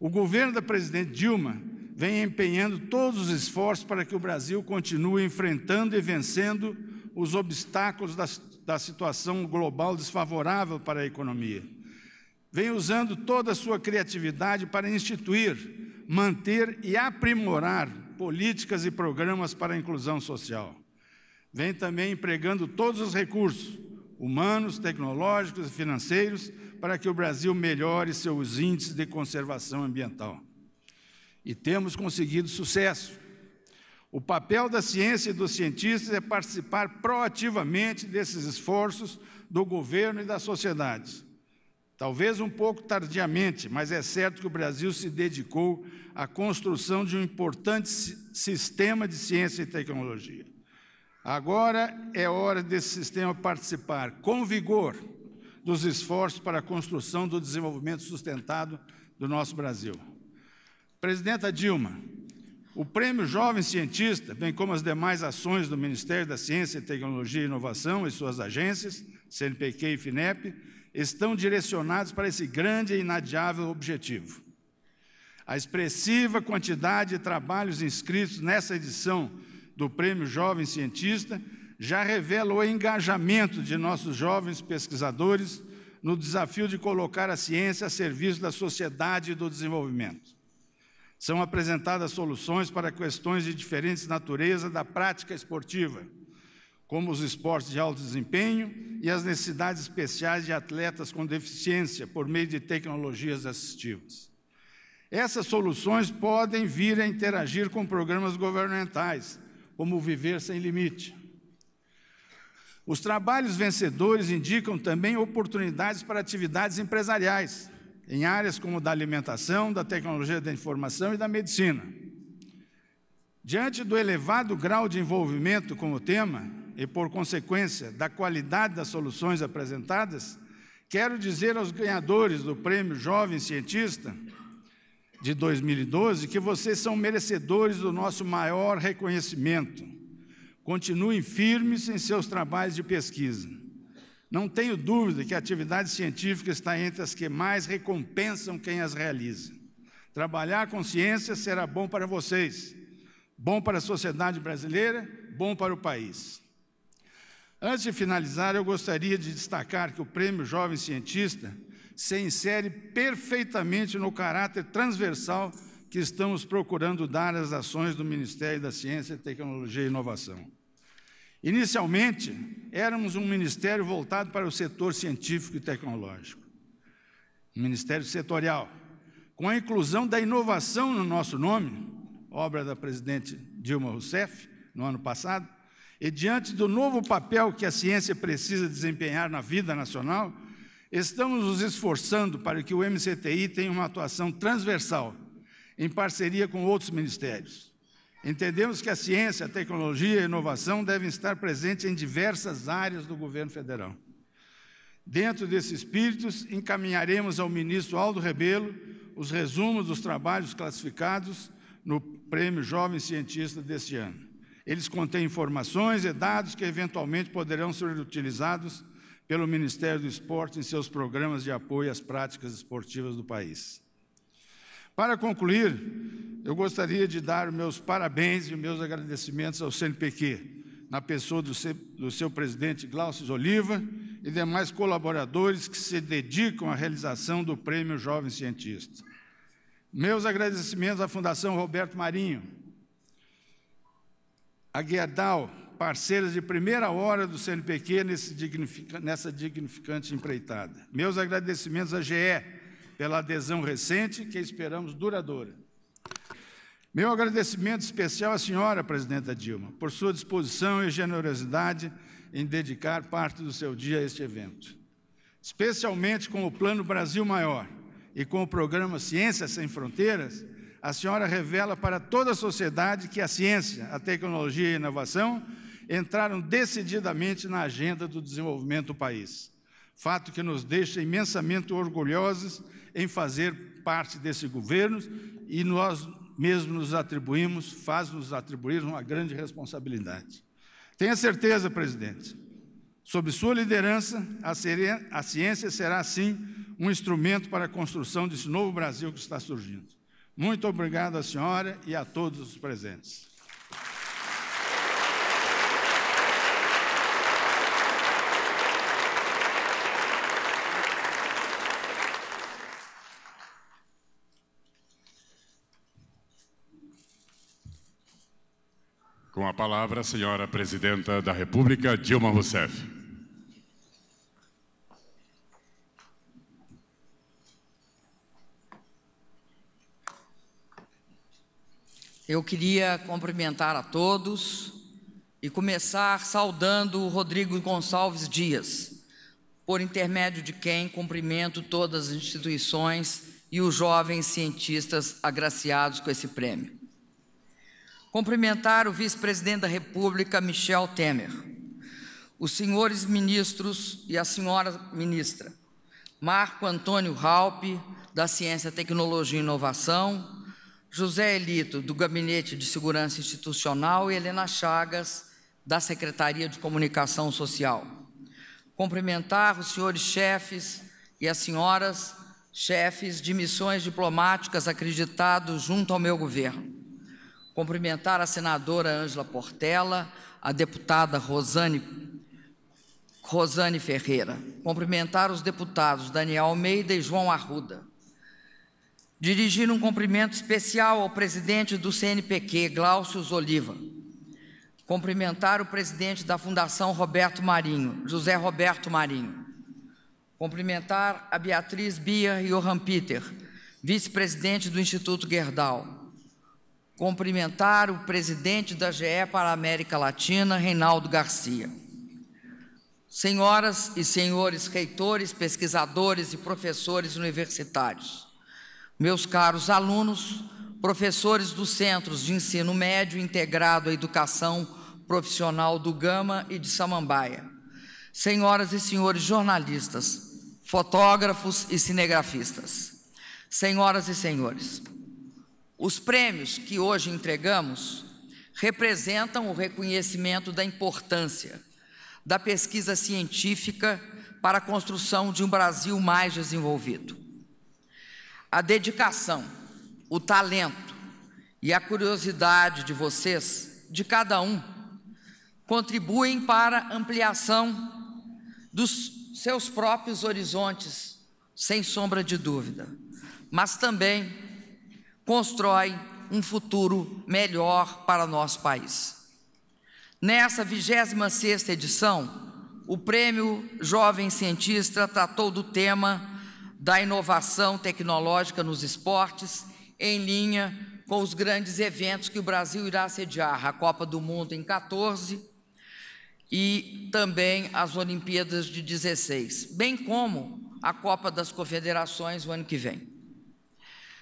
O governo da presidente Dilma vem empenhando todos os esforços para que o Brasil continue enfrentando e vencendo os obstáculos da, da situação global desfavorável para a economia. Vem usando toda a sua criatividade para instituir manter e aprimorar políticas e programas para a inclusão social. Vem também empregando todos os recursos humanos, tecnológicos e financeiros para que o Brasil melhore seus índices de conservação ambiental. E temos conseguido sucesso. O papel da ciência e dos cientistas é participar proativamente desses esforços do governo e da sociedade. Talvez um pouco tardiamente, mas é certo que o Brasil se dedicou à construção de um importante sistema de ciência e tecnologia. Agora é hora desse sistema participar com vigor dos esforços para a construção do desenvolvimento sustentado do nosso Brasil. Presidenta Dilma, o Prêmio Jovem Cientista, bem como as demais ações do Ministério da Ciência, Tecnologia e Inovação e suas agências, CNPq e FINEP, estão direcionados para esse grande e inadiável objetivo. A expressiva quantidade de trabalhos inscritos nessa edição do Prêmio Jovem Cientista já revela o engajamento de nossos jovens pesquisadores no desafio de colocar a ciência a serviço da sociedade e do desenvolvimento. São apresentadas soluções para questões de diferentes natureza da prática esportiva, como os esportes de alto desempenho e as necessidades especiais de atletas com deficiência por meio de tecnologias assistivas. Essas soluções podem vir a interagir com programas governamentais, como o Viver Sem Limite. Os trabalhos vencedores indicam também oportunidades para atividades empresariais, em áreas como da alimentação, da tecnologia da informação e da medicina. Diante do elevado grau de envolvimento com o tema, e, por consequência, da qualidade das soluções apresentadas, quero dizer aos ganhadores do Prêmio Jovem Cientista de 2012 que vocês são merecedores do nosso maior reconhecimento. Continuem firmes em seus trabalhos de pesquisa. Não tenho dúvida que a atividade científica está entre as que mais recompensam quem as realiza. Trabalhar com ciência será bom para vocês, bom para a sociedade brasileira, bom para o país. Antes de finalizar, eu gostaria de destacar que o Prêmio Jovem Cientista se insere perfeitamente no caráter transversal que estamos procurando dar às ações do Ministério da Ciência, Tecnologia e Inovação. Inicialmente, éramos um ministério voltado para o setor científico e tecnológico, um ministério setorial. Com a inclusão da inovação no nosso nome, obra da presidente Dilma Rousseff, no ano passado, e diante do novo papel que a ciência precisa desempenhar na vida nacional, estamos nos esforçando para que o MCTI tenha uma atuação transversal, em parceria com outros ministérios. Entendemos que a ciência, a tecnologia e a inovação devem estar presentes em diversas áreas do governo federal. Dentro desse espírito, encaminharemos ao ministro Aldo Rebelo os resumos dos trabalhos classificados no Prêmio Jovem Cientista deste ano. Eles contêm informações e dados que eventualmente poderão ser utilizados pelo Ministério do Esporte em seus programas de apoio às práticas esportivas do país. Para concluir, eu gostaria de dar meus parabéns e meus agradecimentos ao CNPq, na pessoa do seu, do seu presidente Glaucio Oliva e demais colaboradores que se dedicam à realização do Prêmio Jovem Cientista. Meus agradecimentos à Fundação Roberto Marinho, a Guedal, parceiras de primeira hora do CNPq nessa dignificante empreitada. Meus agradecimentos à GE pela adesão recente, que esperamos duradoura. Meu agradecimento especial à senhora presidenta Dilma por sua disposição e generosidade em dedicar parte do seu dia a este evento. Especialmente com o Plano Brasil Maior e com o programa Ciências Sem Fronteiras, a senhora revela para toda a sociedade que a ciência, a tecnologia e a inovação entraram decididamente na agenda do desenvolvimento do país. Fato que nos deixa imensamente orgulhosos em fazer parte desse governo e nós mesmos nos atribuímos, faz-nos atribuir uma grande responsabilidade. Tenha certeza, presidente, sob sua liderança, a ciência será, sim, um instrumento para a construção desse novo Brasil que está surgindo. Muito obrigado à senhora e a todos os presentes. Com a palavra, a senhora presidenta da República, Dilma Rousseff. Eu queria cumprimentar a todos e começar saudando o Rodrigo Gonçalves Dias, por intermédio de quem cumprimento todas as instituições e os jovens cientistas agraciados com esse prêmio. Cumprimentar o vice-presidente da República, Michel Temer, os senhores ministros e a senhora ministra, Marco Antônio Raup, da Ciência, Tecnologia e Inovação, José Elito, do Gabinete de Segurança Institucional, e Helena Chagas, da Secretaria de Comunicação Social. Cumprimentar os senhores chefes e as senhoras chefes de missões diplomáticas acreditados junto ao meu governo. Cumprimentar a senadora Ângela Portela, a deputada Rosane, Rosane Ferreira. Cumprimentar os deputados Daniel Almeida e João Arruda dirigir um cumprimento especial ao presidente do CNPq, Glaucio Oliva. Cumprimentar o presidente da Fundação Roberto Marinho, José Roberto Marinho. Cumprimentar a Beatriz Bia Johan Peter, vice-presidente do Instituto Gerdau. Cumprimentar o presidente da GE para a América Latina, Reinaldo Garcia. Senhoras e senhores reitores, pesquisadores e professores universitários, meus caros alunos, professores dos centros de ensino médio integrado à educação profissional do Gama e de Samambaia, senhoras e senhores jornalistas, fotógrafos e cinegrafistas, senhoras e senhores, os prêmios que hoje entregamos representam o reconhecimento da importância da pesquisa científica para a construção de um Brasil mais desenvolvido. A dedicação, o talento e a curiosidade de vocês, de cada um, contribuem para a ampliação dos seus próprios horizontes, sem sombra de dúvida, mas também constroem um futuro melhor para nosso país. Nessa 26ª edição, o Prêmio Jovem Cientista tratou do tema da inovação tecnológica nos esportes, em linha com os grandes eventos que o Brasil irá sediar, a Copa do Mundo em 14 e também as Olimpíadas de 16, bem como a Copa das Confederações o ano que vem.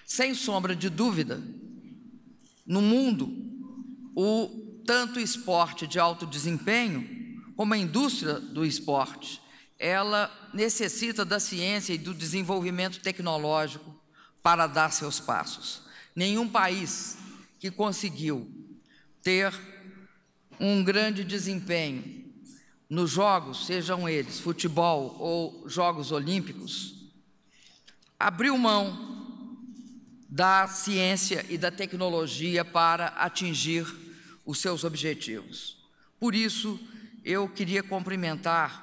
Sem sombra de dúvida, no mundo, o tanto esporte de alto desempenho como a indústria do esporte ela necessita da ciência e do desenvolvimento tecnológico para dar seus passos. Nenhum país que conseguiu ter um grande desempenho nos jogos, sejam eles futebol ou jogos olímpicos, abriu mão da ciência e da tecnologia para atingir os seus objetivos. Por isso, eu queria cumprimentar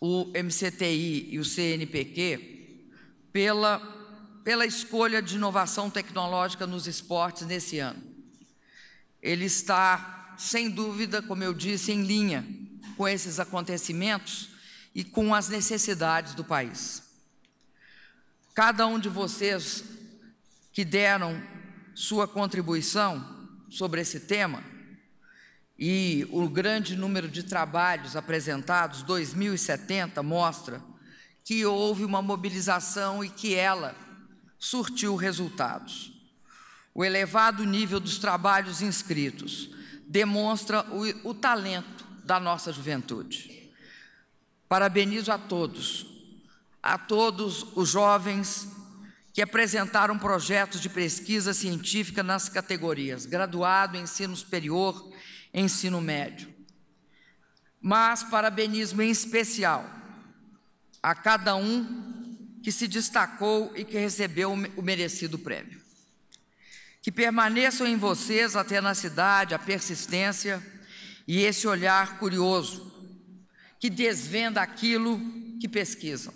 o MCTI e o CNPq pela, pela escolha de inovação tecnológica nos esportes nesse ano. Ele está, sem dúvida, como eu disse, em linha com esses acontecimentos e com as necessidades do país. Cada um de vocês que deram sua contribuição sobre esse tema, e o grande número de trabalhos apresentados, 2070, mostra que houve uma mobilização e que ela surtiu resultados. O elevado nível dos trabalhos inscritos demonstra o, o talento da nossa juventude. Parabenizo a todos, a todos os jovens que apresentaram projetos de pesquisa científica nas categorias graduado, ensino superior, ensino médio. Mas parabenismo em especial a cada um que se destacou e que recebeu o merecido prêmio. Que permaneçam em vocês a tenacidade, a persistência e esse olhar curioso que desvenda aquilo que pesquisam.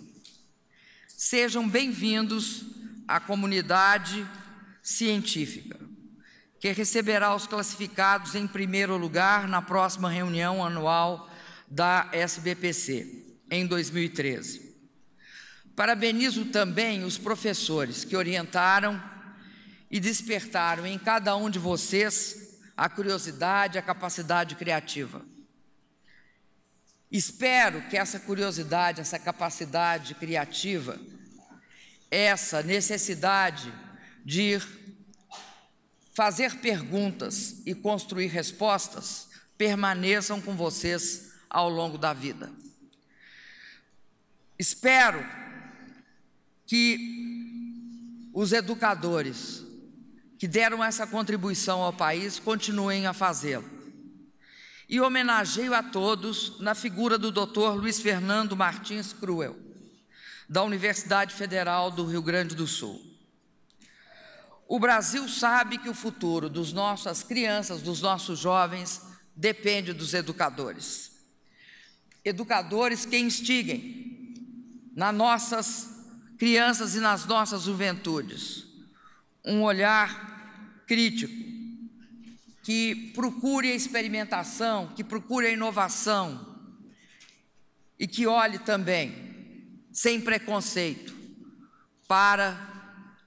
Sejam bem-vindos à comunidade científica que receberá os classificados em primeiro lugar na próxima reunião anual da SBPC, em 2013. Parabenizo também os professores que orientaram e despertaram em cada um de vocês a curiosidade, a capacidade criativa. Espero que essa curiosidade, essa capacidade criativa, essa necessidade de ir fazer perguntas e construir respostas permaneçam com vocês ao longo da vida. Espero que os educadores que deram essa contribuição ao país continuem a fazê-lo. E homenageio a todos na figura do Dr. Luiz Fernando Martins Cruel, da Universidade Federal do Rio Grande do Sul. O Brasil sabe que o futuro dos nossas crianças, dos nossos jovens, depende dos educadores. Educadores que instiguem nas nossas crianças e nas nossas juventudes um olhar crítico, que procure a experimentação, que procure a inovação e que olhe também, sem preconceito, para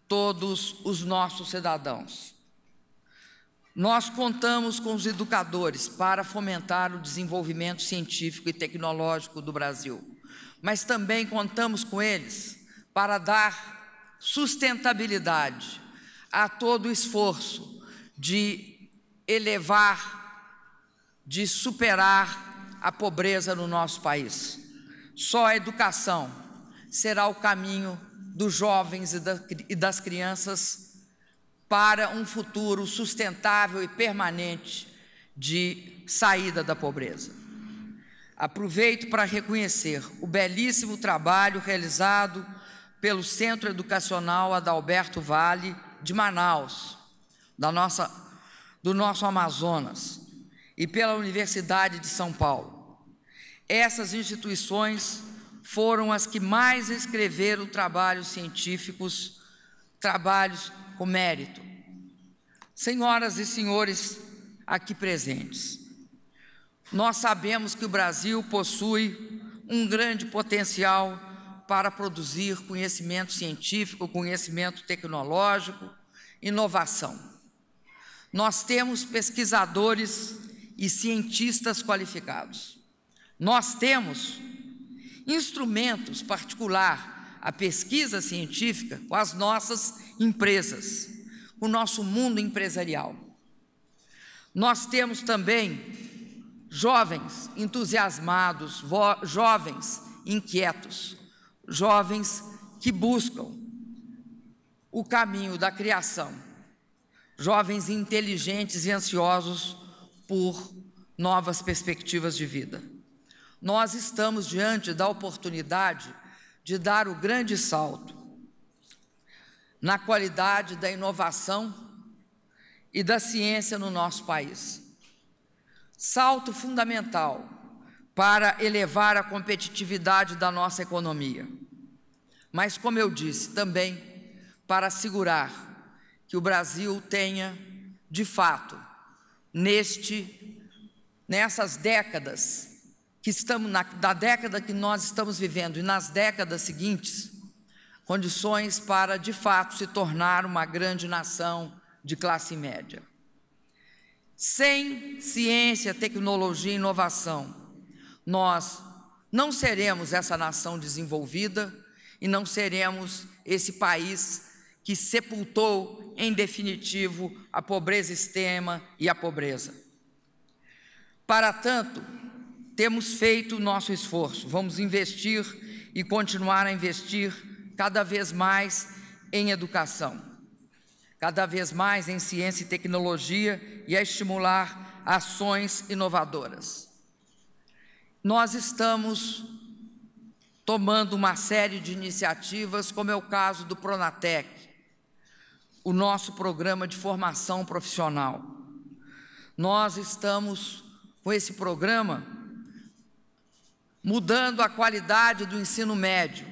todos os nossos cidadãos. Nós contamos com os educadores para fomentar o desenvolvimento científico e tecnológico do Brasil, mas também contamos com eles para dar sustentabilidade a todo o esforço de elevar, de superar a pobreza no nosso país. Só a educação será o caminho dos jovens e das crianças para um futuro sustentável e permanente de saída da pobreza. Aproveito para reconhecer o belíssimo trabalho realizado pelo Centro Educacional Adalberto Vale de Manaus, da nossa, do nosso Amazonas, e pela Universidade de São Paulo. Essas instituições foram as que mais escreveram trabalhos científicos, trabalhos com mérito. Senhoras e senhores aqui presentes, nós sabemos que o Brasil possui um grande potencial para produzir conhecimento científico, conhecimento tecnológico, inovação. Nós temos pesquisadores e cientistas qualificados. Nós temos instrumentos particular à pesquisa científica com as nossas empresas, o nosso mundo empresarial. Nós temos também jovens entusiasmados, jovens inquietos, jovens que buscam o caminho da criação, jovens inteligentes e ansiosos por novas perspectivas de vida nós estamos diante da oportunidade de dar o grande salto na qualidade da inovação e da ciência no nosso país. Salto fundamental para elevar a competitividade da nossa economia. Mas, como eu disse, também para assegurar que o Brasil tenha, de fato, neste, nessas décadas, que estamos na, da década que nós estamos vivendo e nas décadas seguintes, condições para de fato se tornar uma grande nação de classe média. Sem ciência, tecnologia e inovação, nós não seremos essa nação desenvolvida e não seremos esse país que sepultou, em definitivo, a pobreza extrema e a pobreza. Para tanto, temos feito o nosso esforço, vamos investir e continuar a investir cada vez mais em educação, cada vez mais em ciência e tecnologia e a estimular ações inovadoras. Nós estamos tomando uma série de iniciativas, como é o caso do Pronatec, o nosso programa de formação profissional. Nós estamos com esse programa mudando a qualidade do ensino médio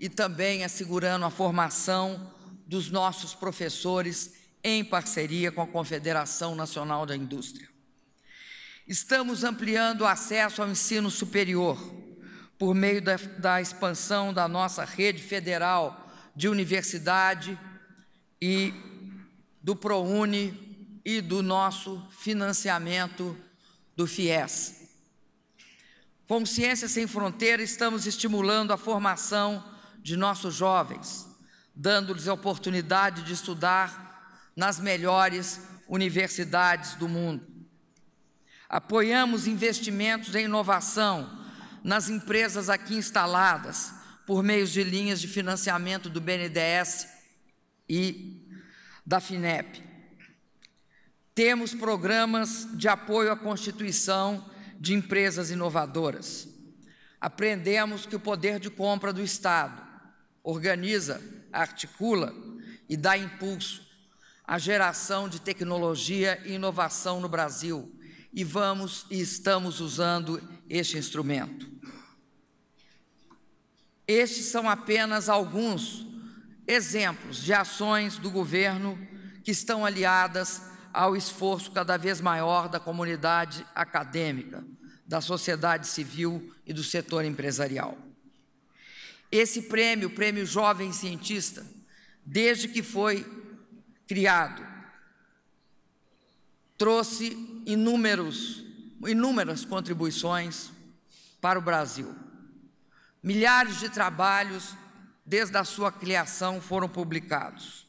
e também assegurando a formação dos nossos professores em parceria com a Confederação Nacional da Indústria. Estamos ampliando o acesso ao ensino superior por meio da, da expansão da nossa rede federal de universidade e do ProUni e do nosso financiamento do FIES, como Ciência Sem Fronteira, estamos estimulando a formação de nossos jovens, dando-lhes a oportunidade de estudar nas melhores universidades do mundo. Apoiamos investimentos em inovação nas empresas aqui instaladas, por meio de linhas de financiamento do BNDES e da FINEP. Temos programas de apoio à Constituição de empresas inovadoras. Aprendemos que o poder de compra do Estado organiza, articula e dá impulso à geração de tecnologia e inovação no Brasil e vamos e estamos usando este instrumento. Estes são apenas alguns exemplos de ações do governo que estão aliadas ao esforço cada vez maior da comunidade acadêmica, da sociedade civil e do setor empresarial. Esse prêmio, o Prêmio Jovem Cientista, desde que foi criado, trouxe inúmeros, inúmeras contribuições para o Brasil. Milhares de trabalhos, desde a sua criação, foram publicados.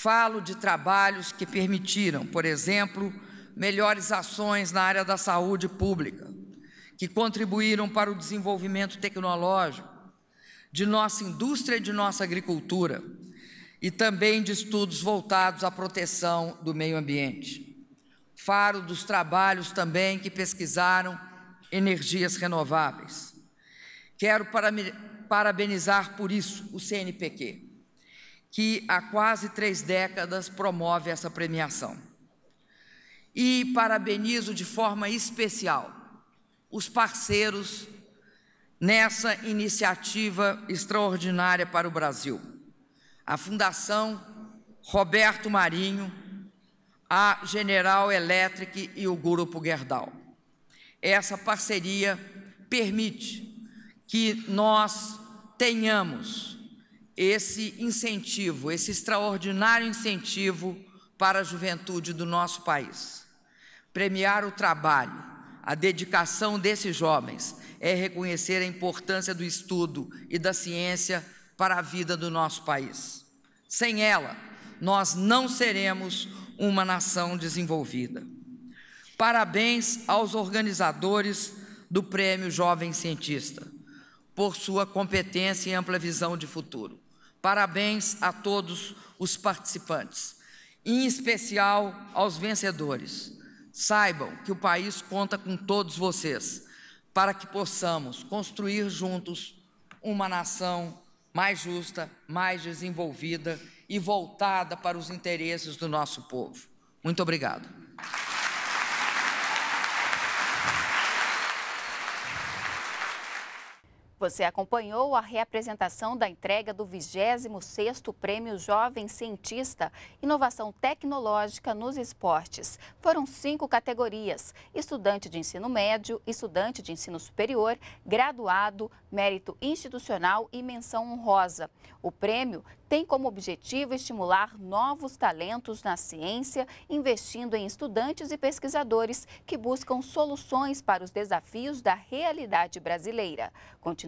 Falo de trabalhos que permitiram, por exemplo, melhores ações na área da saúde pública, que contribuíram para o desenvolvimento tecnológico de nossa indústria e de nossa agricultura, e também de estudos voltados à proteção do meio ambiente. Faro dos trabalhos também que pesquisaram energias renováveis. Quero parabenizar por isso o CNPq que há quase três décadas promove essa premiação. E parabenizo de forma especial os parceiros nessa iniciativa extraordinária para o Brasil. A Fundação Roberto Marinho, a General Electric e o Grupo Gerdau. Essa parceria permite que nós tenhamos esse incentivo, esse extraordinário incentivo para a juventude do nosso país. Premiar o trabalho, a dedicação desses jovens é reconhecer a importância do estudo e da ciência para a vida do nosso país. Sem ela, nós não seremos uma nação desenvolvida. Parabéns aos organizadores do Prêmio Jovem Cientista por sua competência e ampla visão de futuro. Parabéns a todos os participantes, em especial aos vencedores. Saibam que o país conta com todos vocês para que possamos construir juntos uma nação mais justa, mais desenvolvida e voltada para os interesses do nosso povo. Muito obrigado. Você acompanhou a reapresentação da entrega do 26º Prêmio Jovem Cientista Inovação Tecnológica nos Esportes. Foram cinco categorias, estudante de ensino médio, estudante de ensino superior, graduado, mérito institucional e menção honrosa. O prêmio tem como objetivo estimular novos talentos na ciência, investindo em estudantes e pesquisadores que buscam soluções para os desafios da realidade brasileira. Continua